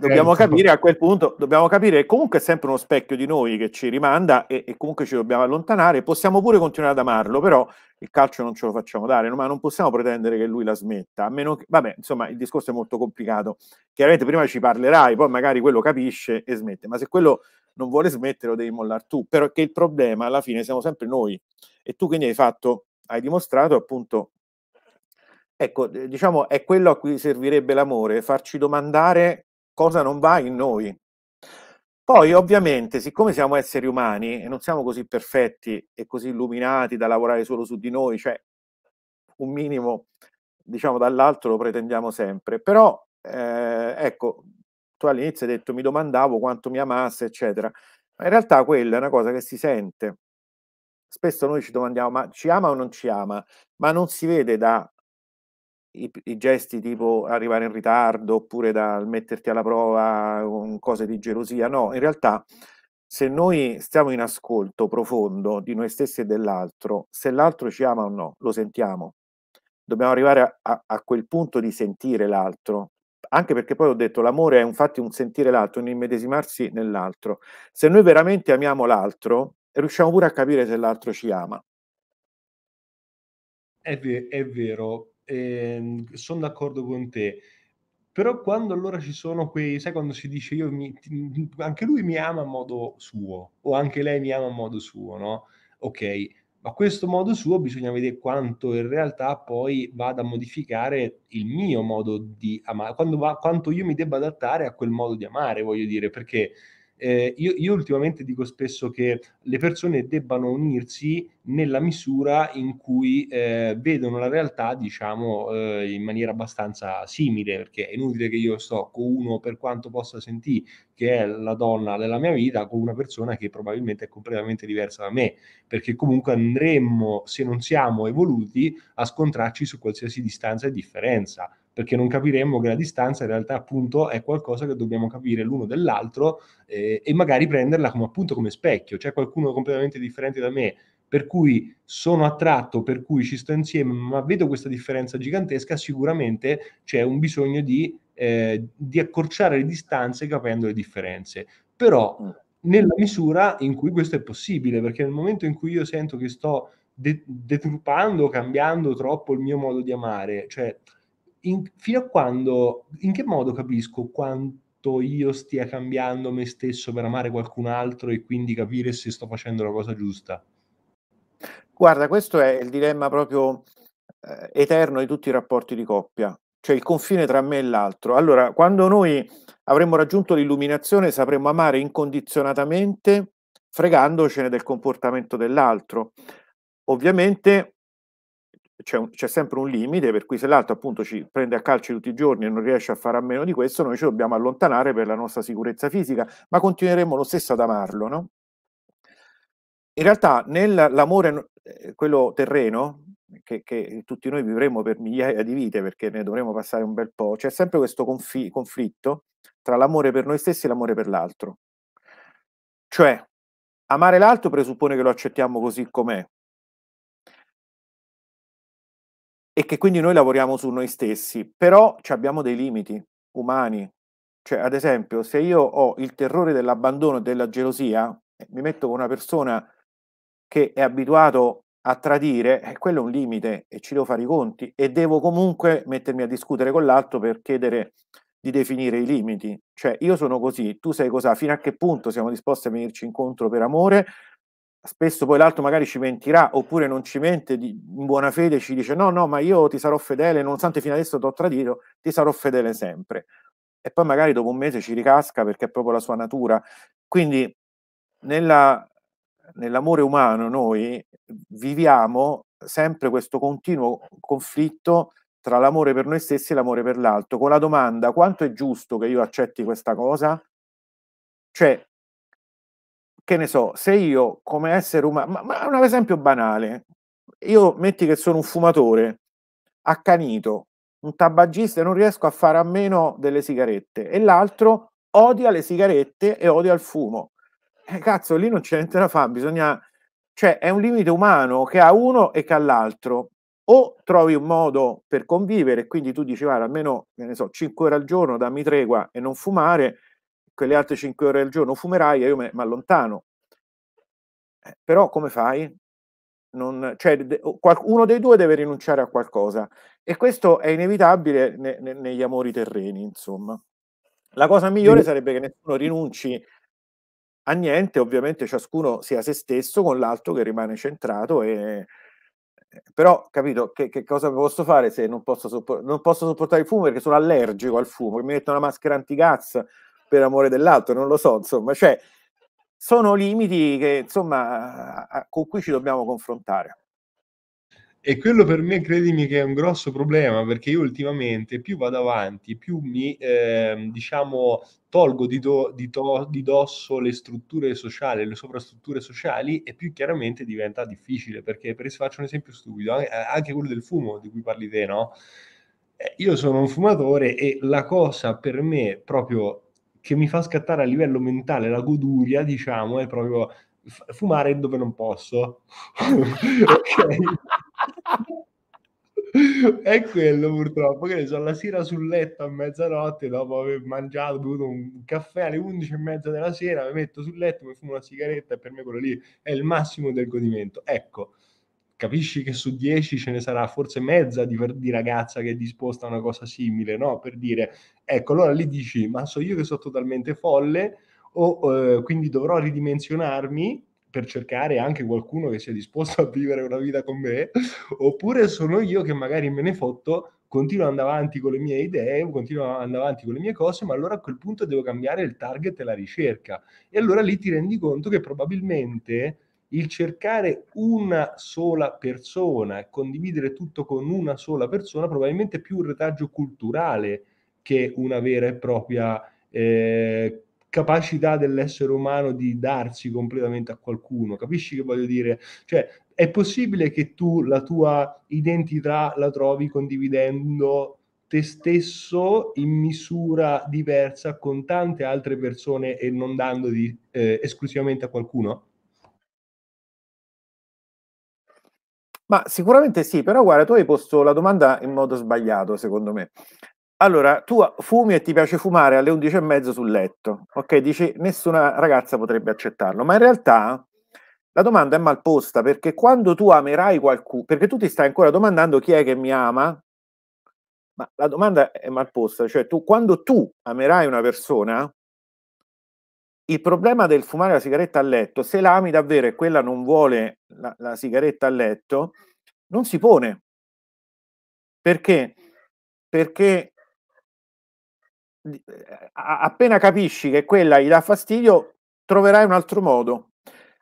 dobbiamo certo. capire a quel punto, dobbiamo capire comunque è sempre uno specchio di noi che ci rimanda e, e, comunque ci dobbiamo allontanare, possiamo pure continuare ad amarlo, però il calcio non ce lo facciamo dare, ma non possiamo pretendere che lui la smetta, a meno che, vabbè, insomma, il discorso è molto complicato, chiaramente prima ci parlerai, poi magari quello capisce e smette, ma se quello non vuole smettere lo devi mollare tu, perché il problema alla fine siamo sempre noi e tu quindi hai fatto, hai dimostrato appunto Ecco, diciamo, è quello a cui servirebbe l'amore, farci domandare cosa non va in noi. Poi ovviamente, siccome siamo esseri umani e non siamo così perfetti e così illuminati da lavorare solo su di noi, cioè un minimo, diciamo, dall'altro lo pretendiamo sempre, però eh, ecco, tu all'inizio hai detto mi domandavo quanto mi amasse, eccetera, ma in realtà quella è una cosa che si sente. Spesso noi ci domandiamo ma ci ama o non ci ama, ma non si vede da i, i, gesti tipo arrivare in ritardo oppure dal metterti alla prova con cose di gelosia, no, in realtà se noi stiamo in ascolto profondo di noi stessi e dell'altro, se l'altro ci ama o no, lo sentiamo. Dobbiamo arrivare a, a, a quel punto di sentire l'altro, anche perché poi ho detto l'amore è infatti un sentire l'altro, un immedesimarsi nell'altro. Se noi veramente amiamo l'altro, riusciamo pure a capire se l'altro ci ama. È, ver- è vero, eh, sono d'accordo con te. Però quando allora ci sono quei, sai quando si dice io mi, anche lui mi ama a modo suo, o anche lei mi ama a modo suo, no? Ok, ma questo modo suo bisogna vedere quanto in realtà poi vada a modificare il mio modo di amare, quando va, quanto io mi debba adattare a quel modo di amare, voglio dire, perché eh, io, io, ultimamente dico spesso che le persone debbano unirsi nella misura in cui eh, vedono la realtà, diciamo, eh, in maniera abbastanza simile, perché è inutile che io sto con uno, per quanto possa sentire che è la donna della mia vita, con una persona che probabilmente è completamente diversa da me, perché comunque andremmo, se non siamo evoluti, a scontrarci su qualsiasi distanza e differenza perché non capiremmo che la distanza in realtà appunto è qualcosa che dobbiamo capire l'uno dell'altro eh, e magari prenderla come appunto come specchio, c'è qualcuno completamente differente da me per cui sono attratto, per cui ci sto insieme, ma vedo questa differenza gigantesca, sicuramente c'è un bisogno di, eh, di accorciare le distanze capendo le differenze. Però mm. nella misura in cui questo è possibile, perché nel momento in cui io sento che sto de- deturpando, cambiando troppo il mio modo di amare, cioè in, fino a quando, in che modo capisco quanto io stia cambiando me stesso per amare qualcun altro e quindi capire se sto facendo la cosa giusta? Guarda, questo è il dilemma proprio eh, eterno di tutti i rapporti di coppia, cioè il confine tra me e l'altro. Allora, quando noi avremmo raggiunto l'illuminazione, sapremmo amare incondizionatamente, fregandocene del comportamento dell'altro. Ovviamente c'è, un, c'è, sempre un limite, per cui se l'altro appunto ci prende a calci tutti i giorni e non riesce a fare a meno di questo, noi ci dobbiamo allontanare per la nostra sicurezza fisica, ma continueremo lo stesso ad amarlo, no? In realtà nell'amore, eh, quello terreno, che, che, tutti noi vivremo per migliaia di vite, perché ne dovremo passare un bel po', c'è sempre questo confi- conflitto tra l'amore per noi stessi e l'amore per l'altro. Cioè, amare l'altro presuppone che lo accettiamo così com'è, e che quindi noi lavoriamo su noi stessi, però abbiamo dei limiti umani. Cioè, ad esempio, se io ho il terrore dell'abbandono e della gelosia, eh, mi metto con una persona che è abituato a tradire, eh, quello è un limite e ci devo fare i conti e devo comunque mettermi a discutere con l'altro per chiedere di definire i limiti. Cioè, io sono così, tu sei cosa? fino a che punto siamo disposti a venirci incontro per amore spesso poi l'altro magari ci mentirà oppure non ci mente di, in buona fede ci dice no no ma io ti sarò fedele nonostante fino adesso ti ho tradito ti sarò fedele sempre e poi magari dopo un mese ci ricasca perché è proprio la sua natura quindi nella, nell'amore umano noi viviamo sempre questo continuo conflitto tra l'amore per noi stessi e l'amore per l'altro con la domanda quanto è giusto che io accetti questa cosa cioè che ne so, se io come essere umano, ma, ma un esempio banale, io metti che sono un fumatore accanito, un tabagista e non riesco a fare a meno delle sigarette e l'altro odia le sigarette e odia il fumo. E eh, cazzo, lì non c'è niente da fare, bisogna cioè è un limite umano che ha uno e che ha l'altro. O trovi un modo per convivere, quindi tu dici, guarda, almeno, ne so, 5 ore al giorno, dammi tregua e non fumare, quelle altre 5 ore al giorno fumerai e io mi allontano. Eh, però come fai? Non, cioè, de, uno dei due deve rinunciare a qualcosa e questo è inevitabile ne, ne, negli amori terreni, insomma. La cosa migliore sarebbe che nessuno rinunci a niente, ovviamente ciascuno sia se stesso con l'altro che rimane centrato e, eh, però capito che, che, cosa posso fare se non posso, soppor- non posso, sopportare il fumo perché sono allergico al fumo, mi metto una maschera antigas, per amore dell'altro, non lo so, insomma, cioè sono limiti che, insomma, a, con cui ci dobbiamo confrontare. E quello per me, credimi, che è un grosso problema, perché io ultimamente più vado avanti, più mi, eh, diciamo, tolgo di, do, di, to, di, dosso le strutture sociali, le sovrastrutture sociali, e più chiaramente diventa difficile, perché per esempio faccio un esempio stupido, eh, anche quello del fumo di cui parli te, no? Eh, io sono un fumatore e la cosa per me proprio che mi fa scattare a livello mentale la goduria, diciamo, è proprio f- fumare dove non posso. è quello purtroppo che ne so, la sera sul letto a mezzanotte dopo aver mangiato, bevuto un caffè alle 11 e mezza della sera mi metto sul letto, mi fumo una sigaretta e per me quello lì è il massimo del godimento ecco, capisci che su 10 ce ne sarà forse mezza di, di ragazza che è disposta a una cosa simile no? per dire, Ecco, allora lì dici, ma so io che sono totalmente folle o eh, quindi dovrò ridimensionarmi per cercare anche qualcuno che sia disposto a vivere una vita con me, oppure sono io che magari me ne fotto, continuo ad andare avanti con le mie idee, continuo ad andare avanti con le mie cose, ma allora a quel punto devo cambiare il target e la ricerca. E allora lì ti rendi conto che probabilmente il cercare una sola persona, condividere tutto con una sola persona, probabilmente è più un retaggio culturale che una vera e propria eh, capacità dell'essere umano di darsi completamente a qualcuno. Capisci che voglio dire? Cioè, è possibile che tu la tua identità la trovi condividendo te stesso in misura diversa con tante altre persone e non dandoti eh, esclusivamente a qualcuno? Ma sicuramente sì, però guarda, tu hai posto la domanda in modo sbagliato, secondo me. Allora, tu fumi e ti piace fumare alle 11 e mezzo sul letto, ok? Dici nessuna ragazza potrebbe accettarlo, ma in realtà la domanda è mal posta perché quando tu amerai qualcuno, perché tu ti stai ancora domandando chi è che mi ama, ma la domanda è mal posta, cioè tu quando tu amerai una persona, il problema del fumare la sigaretta a letto, se la ami davvero e quella non vuole la, la sigaretta a letto, non si pone. Perché? Perché eh, appena capisci che quella gli dà fastidio, troverai un altro modo.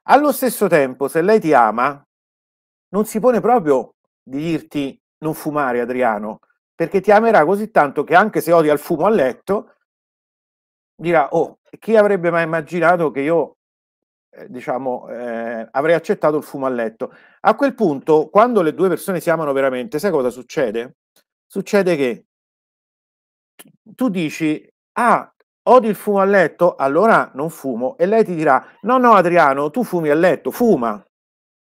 Allo stesso tempo, se lei ti ama, non si pone proprio di dirti non fumare, Adriano, perché ti amerà così tanto che anche se odia il fumo a letto, dirà, oh, chi avrebbe mai immaginato che io, eh, diciamo, eh, avrei accettato il fumo a letto? A quel punto, quando le due persone si amano veramente, sai cosa succede? Succede che tu dici, ah, odio il fumo a letto, allora non fumo. E lei ti dirà, no, no Adriano, tu fumi a letto, fuma.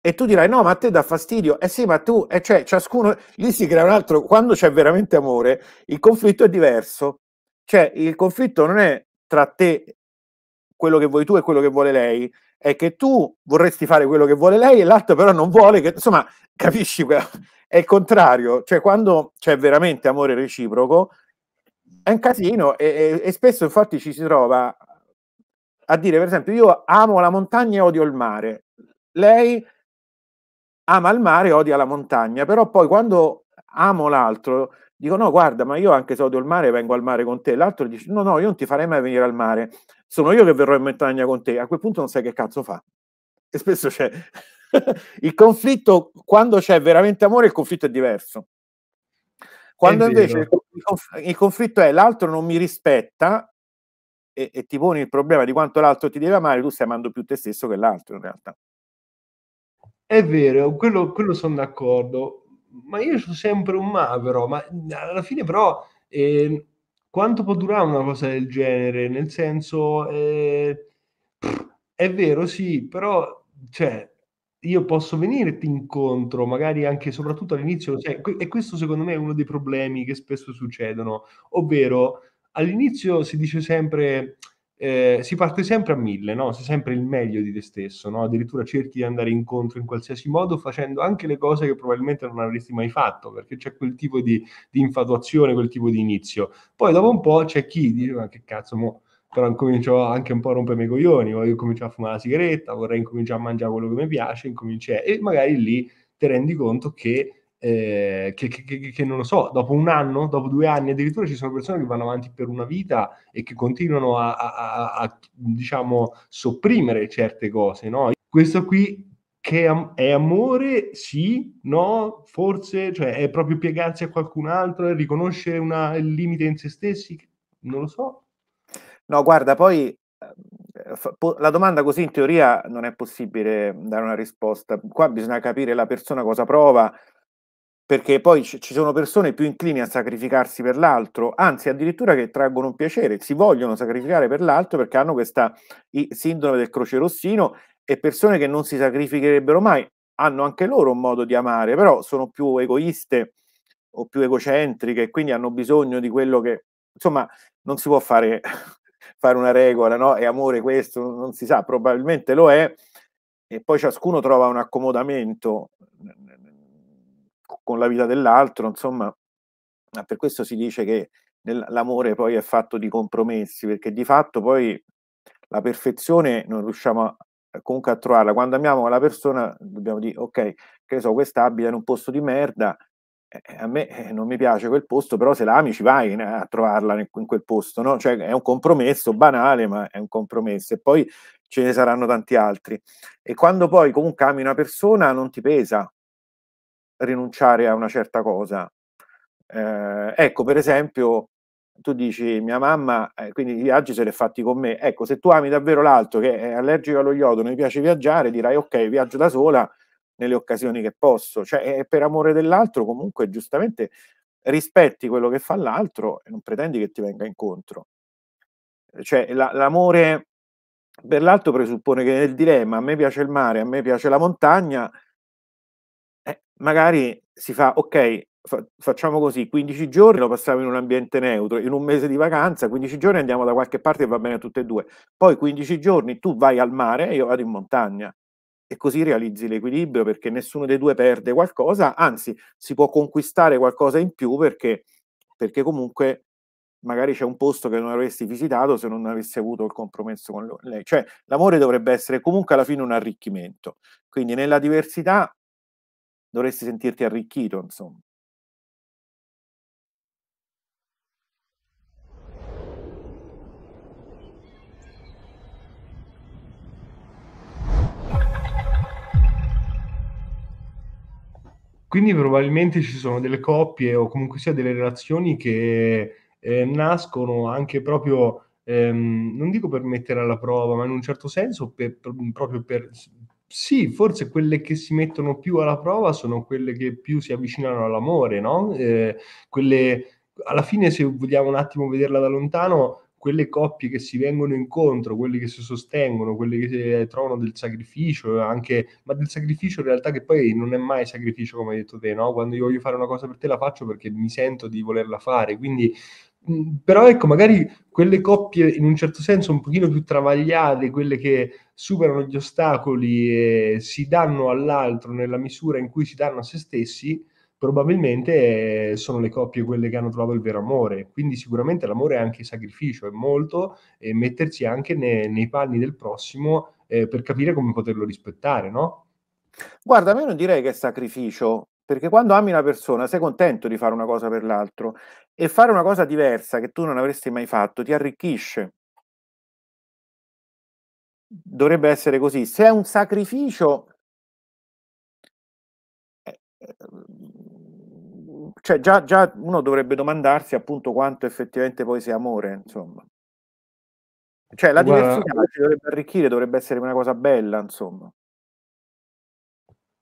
E tu dirai, no, ma a te dà fastidio. Eh sì, ma tu, eh, cioè ciascuno, lì si crea un altro, quando c'è veramente amore, il conflitto è diverso. Cioè il conflitto non è tra te, quello che vuoi tu e quello che vuole lei, è che tu vorresti fare quello che vuole lei e l'altro però non vuole, che, insomma, capisci? È il contrario, cioè quando c'è veramente amore reciproco, è un casino e, e, e spesso infatti ci si trova a dire, per esempio, io amo la montagna e odio il mare. Lei ama il mare e odia la montagna, però poi quando amo l'altro dico no, guarda, ma io anche se odio il mare vengo al mare con te. L'altro dice no, no, io non ti farei mai venire al mare, sono io che verrò in montagna con te. A quel punto non sai che cazzo fa. E spesso c'è il conflitto, quando c'è veramente amore, il conflitto è diverso. Quando invece il conflitto è l'altro non mi rispetta e, e, ti poni il problema di quanto l'altro ti deve amare, tu stai amando più te stesso che l'altro in realtà. È vero, quello, quello sono d'accordo, ma io sono sempre un ma però, ma mhmm, alla fine però eh, quanto può durare una cosa del genere? Nel senso, eh, pff, è vero sì, però cioè, io posso venirti incontro, magari anche soprattutto all'inizio, cioè, e questo secondo me è uno dei problemi che spesso succedono, ovvero all'inizio si dice sempre, eh, si parte sempre a mille, no? sei sempre il meglio di te stesso, no? addirittura cerchi di andare incontro in qualsiasi modo facendo anche le cose che probabilmente non avresti mai fatto, perché c'è quel tipo di, di infatuazione, quel tipo di inizio. Poi dopo un po' c'è chi dice, ma che cazzo, mo' però incomincio anche un po' a rompere i coglioni, voglio cominciare a fumare la sigaretta, vorrei incominciare a mangiare quello che mi piace, incominci a... e magari lì ti rendi conto che, eh, che, che, che, non lo so, dopo un anno, dopo due anni, addirittura ci sono persone che vanno avanti per una vita e che continuano a, a, a, a diciamo, sopprimere certe cose, no? Questo qui che è amore, sì, no, forse, cioè è proprio piegarsi a qualcun altro, e riconoscere una, il limite in se stessi, non lo so, No, guarda, poi ehm, la domanda così in teoria non è possibile mhmm, dare una risposta. Qua bisogna capire la persona cosa prova, perché poi ci sono persone più inclini a sacrificarsi per l'altro, anzi addirittura che traggono un piacere, si vogliono sacrificare per l'altro perché hanno questa sindrome del croce rossino e persone che non si sacrificherebbero mai hanno anche loro un modo di amare, però sono più egoiste o più egocentriche, quindi hanno bisogno di quello che... Insomma, non si può fare fare una regola, no? È amore questo, non si sa, probabilmente lo è, e poi ciascuno trova un accomodamento con la vita dell'altro, insomma, per questo si dice che l'amore poi è fatto di compromessi, perché di fatto poi la perfezione non riusciamo a, eh, comunque a trovarla. Quando amiamo la persona dobbiamo dire ok, che so, questa abita in un posto di merda, eh, eh, a me eh, non mi piace quel posto, però se la ami ci vai a trovarla in quel posto, no? Cioè è un compromesso banale, ma è un compromesso. E poi ce ne saranno tanti altri. E quando poi comunque ami una persona non ti pesa rinunciare a una certa cosa. Eh, ecco, per esempio, tu dici mia mamma, eh, quindi i viaggi se li ha fatti con me. Ecco, se tu ami davvero l'altro che è allergico allo iodo, non mi piace viaggiare, dirai ok, viaggio da sola nelle occasioni che posso, cioè per amore dell'altro comunque giustamente rispetti quello che fa l'altro e non pretendi che ti venga incontro. Eh, cioè la, l'amore per l'altro presuppone che nel dilemma a me piace il mare, a me piace la montagna, eh, magari si fa ok, facciamo così, 15 giorni lo passiamo in un ambiente neutro, in un mese di vacanza, 15 giorni andiamo da qualche parte e va bene a tutte e due, poi 15 giorni tu vai al mare e io vado in montagna e così realizzi l'equilibrio perché nessuno dei due perde qualcosa, anzi si può conquistare qualcosa in più perché, perché comunque magari c'è un posto che non avresti visitato se non avessi avuto il compromesso con lei. Cioè l'amore dovrebbe essere comunque alla fine un arricchimento, quindi nella diversità dovresti sentirti arricchito, insomma. Quindi probabilmente ci sono delle coppie o comunque sia delle relazioni che eh, nascono anche proprio, ehm, non dico per mettere alla prova, ma in un certo senso per, per, proprio per... Sì, forse quelle che si mettono più alla prova sono quelle che più si avvicinano all'amore, no? Eh, quelle, alla fine, se vogliamo un attimo vederla da lontano, quelle coppie che si vengono incontro, quelle che si sostengono, quelle che eh, trovano del sacrificio, anche, ma del sacrificio in realtà che poi non è mai sacrificio come hai detto te, no? quando io voglio fare una cosa per te la faccio perché mi sento di volerla fare, quindi però ecco, magari quelle coppie in un certo senso un pochino più travagliate, quelle che superano gli ostacoli e si danno all'altro nella misura in cui si danno a se stessi, probabilmente eh, sono le coppie quelle che hanno trovato il vero amore. Quindi sicuramente l'amore è anche sacrificio, è molto, e mettersi anche ne, nei panni del prossimo eh, per capire come poterlo rispettare, no? Guarda, a me non direi che è sacrificio, perché quando ami una persona sei contento di fare una cosa per l'altro e fare una cosa diversa che tu non avresti mai fatto ti arricchisce. Dovrebbe essere così. Se è un sacrificio, eh, eh, cioè già, già uno dovrebbe domandarsi appunto quanto effettivamente poi sia amore, insomma. Cioè la diversità Guarda... ci dovrebbe arricchire, dovrebbe essere una cosa bella, insomma.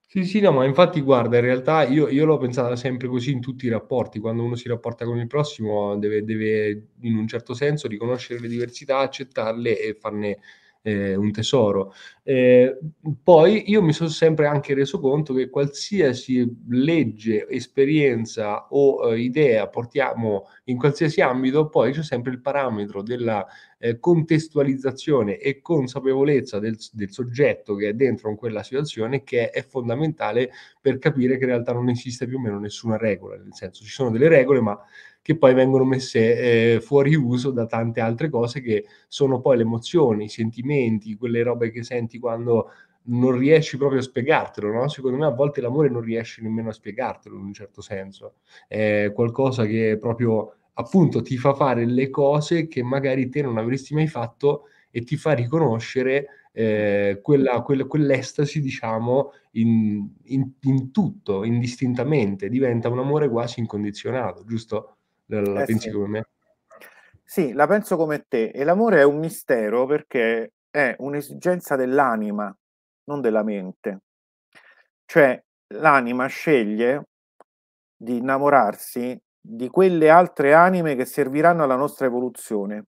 Sì, sì, no, ma infatti guarda, in realtà io, io, l'ho pensata sempre così in tutti i rapporti, quando uno si rapporta con il prossimo deve, deve in un certo senso riconoscere le diversità, accettarle e farne eh, un tesoro. Eh, poi io mi sono sempre anche reso conto che qualsiasi legge, esperienza o eh, idea portiamo in qualsiasi ambito, poi c'è sempre il parametro della eh, contestualizzazione e consapevolezza del, del, soggetto che è dentro in quella situazione che è fondamentale per capire che in realtà non esiste più o meno nessuna regola, nel senso ci sono delle regole ma che poi vengono messe eh, fuori uso da tante altre cose che sono poi le emozioni, i sentimenti, quelle robe che senti quando non riesci proprio a spiegartelo, no? Secondo me a volte l'amore non riesce nemmeno a spiegartelo in un certo senso. È qualcosa che proprio appunto ti fa fare le cose che magari te non avresti mai fatto e ti fa riconoscere eh, quella, quella, quell'estasi, diciamo, in, in, in tutto, indistintamente. Diventa un amore quasi incondizionato, giusto? La, la eh pensi sì. come me? Sì, la penso come te. E l'amore è un mistero perché è un'esigenza dell'anima, non della mente. Cioè, l'anima sceglie di innamorarsi di quelle altre anime che serviranno alla nostra evoluzione.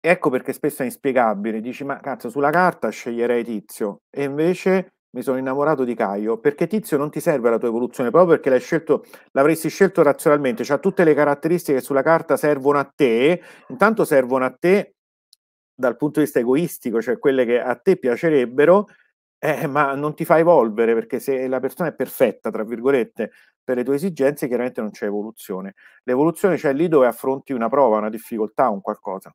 Ecco perché spesso è inspiegabile, dici ma cazzo sulla carta sceglierei Tizio e invece mi sono innamorato di Caio, perché Tizio non ti serve la tua evoluzione, proprio perché l'hai scelto, l'avresti scelto razionalmente, cioè tutte le caratteristiche sulla carta servono a te, intanto servono a te dal punto di vista egoistico, cioè quelle che a te piacerebbero, eh, ma non ti fa evolvere, perché se la persona è perfetta, tra virgolette, per le tue esigenze, chiaramente non c'è evoluzione. L'evoluzione c'è lì dove affronti una prova, una difficoltà, un qualcosa.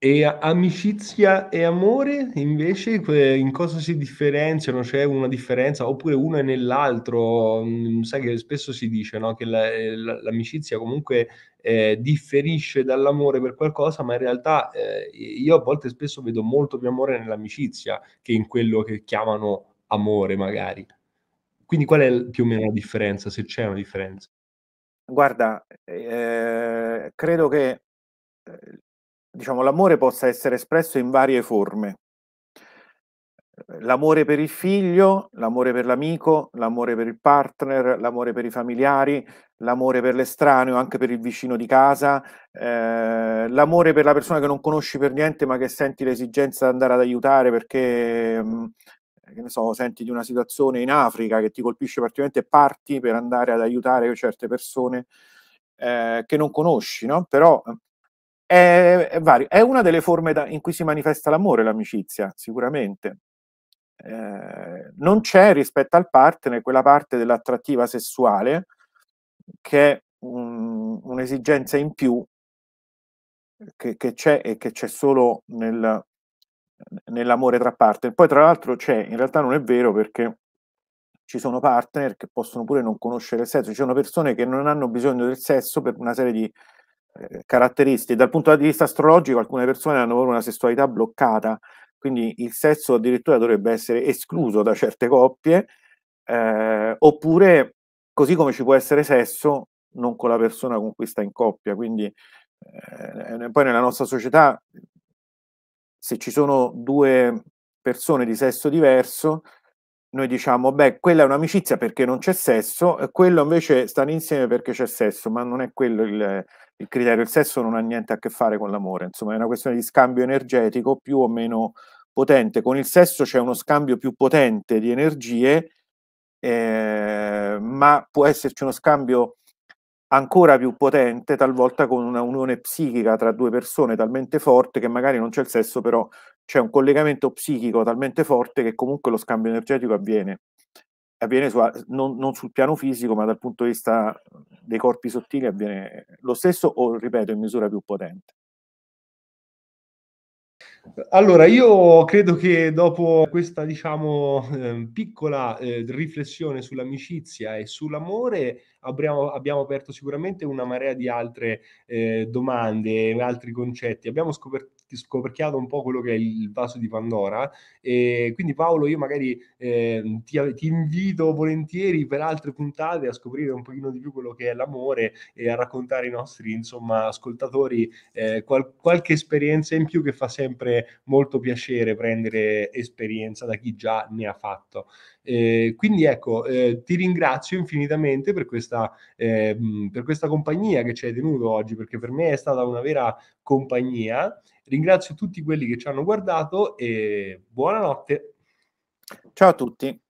E amicizia e amore invece in cosa si differenziano? C'è una differenza oppure uno è nell'altro? Mm, sai che spesso si dice no? che la- eh, la- l'amicizia comunque eh, differisce dall'amore per qualcosa, ma in realtà eh, io a volte spesso vedo molto più amore nell'amicizia che in quello che chiamano amore magari. Quindi qual è più o meno la differenza, se c'è una differenza? Guarda, eh, credo che eh, diciamo, l'amore possa essere espresso in varie forme. Ehm, l'amore per il figlio, l'amore per l'amico, l'amore per il partner, l'amore per i familiari, l'amore per l'estraneo, anche per il vicino di casa, eh, l'amore per la persona che non conosci per niente ma che senti l'esigenza di andare ad aiutare perché mm, eh, che ne so, senti di una situazione in Africa che ti colpisce particolarmente, e parti per andare ad aiutare certe persone eh, che non conosci, no? Però è, è, vario. è una delle forme da, in cui si manifesta l'amore, l'amicizia, sicuramente. Eh, non c'è rispetto al partner quella parte dell'attrattiva sessuale che è un, un'esigenza in più che, che, c'è e che c'è solo nel, nell'amore tra partner. Poi, tra l'altro, c'è, in realtà non è vero perché ci sono partner che possono pure non conoscere il sesso, ci sono persone che non hanno bisogno del sesso per una serie di eh, caratteristiche. Dal punto di vista astrologico, alcune persone hanno una sessualità bloccata, quindi il sesso addirittura dovrebbe essere escluso da certe coppie, eh, oppure così come ci può essere sesso, non con la persona con cui sta in coppia. Quindi eh, poi nella nostra società, se ci sono due persone di sesso diverso, noi diciamo, beh, quella è un'amicizia perché non c'è sesso, e quello invece stanno insieme perché c'è sesso, ma non è quello il, il criterio del sesso non ha niente a che fare con l'amore, insomma è una questione di scambio energetico più o meno potente. Con il sesso c'è uno scambio più potente di energie, eh, ma può esserci uno scambio ancora più potente, talvolta con una unione psichica tra due persone talmente forte che magari non c'è il sesso, però c'è un collegamento psichico talmente forte che comunque lo scambio energetico avviene avviene su, non, non, sul piano fisico, ma dal punto di vista dei corpi sottili avviene lo stesso o, ripeto, in misura più potente. Allora, io credo che dopo questa, diciamo, ehm, piccola eh, riflessione sull'amicizia e sull'amore, abbiamo, abbiamo, aperto sicuramente una marea di altre eh, domande, altri concetti. Abbiamo scoperto scoperchiato un po' quello che è il vaso di Pandora. E quindi Paolo, io magari eh, ti, ti, invito volentieri per altre puntate a scoprire un pochino di più quello che è l'amore e a raccontare ai nostri insomma, ascoltatori eh, qual- qualche esperienza in più che fa sempre molto piacere prendere esperienza da chi già ne ha fatto. Eh, quindi ecco, eh, ti ringrazio infinitamente per questa, eh, per questa compagnia che ci hai tenuto oggi, perché per me è stata una vera compagnia Ringrazio tutti quelli che ci hanno guardato e buonanotte. Ciao a tutti.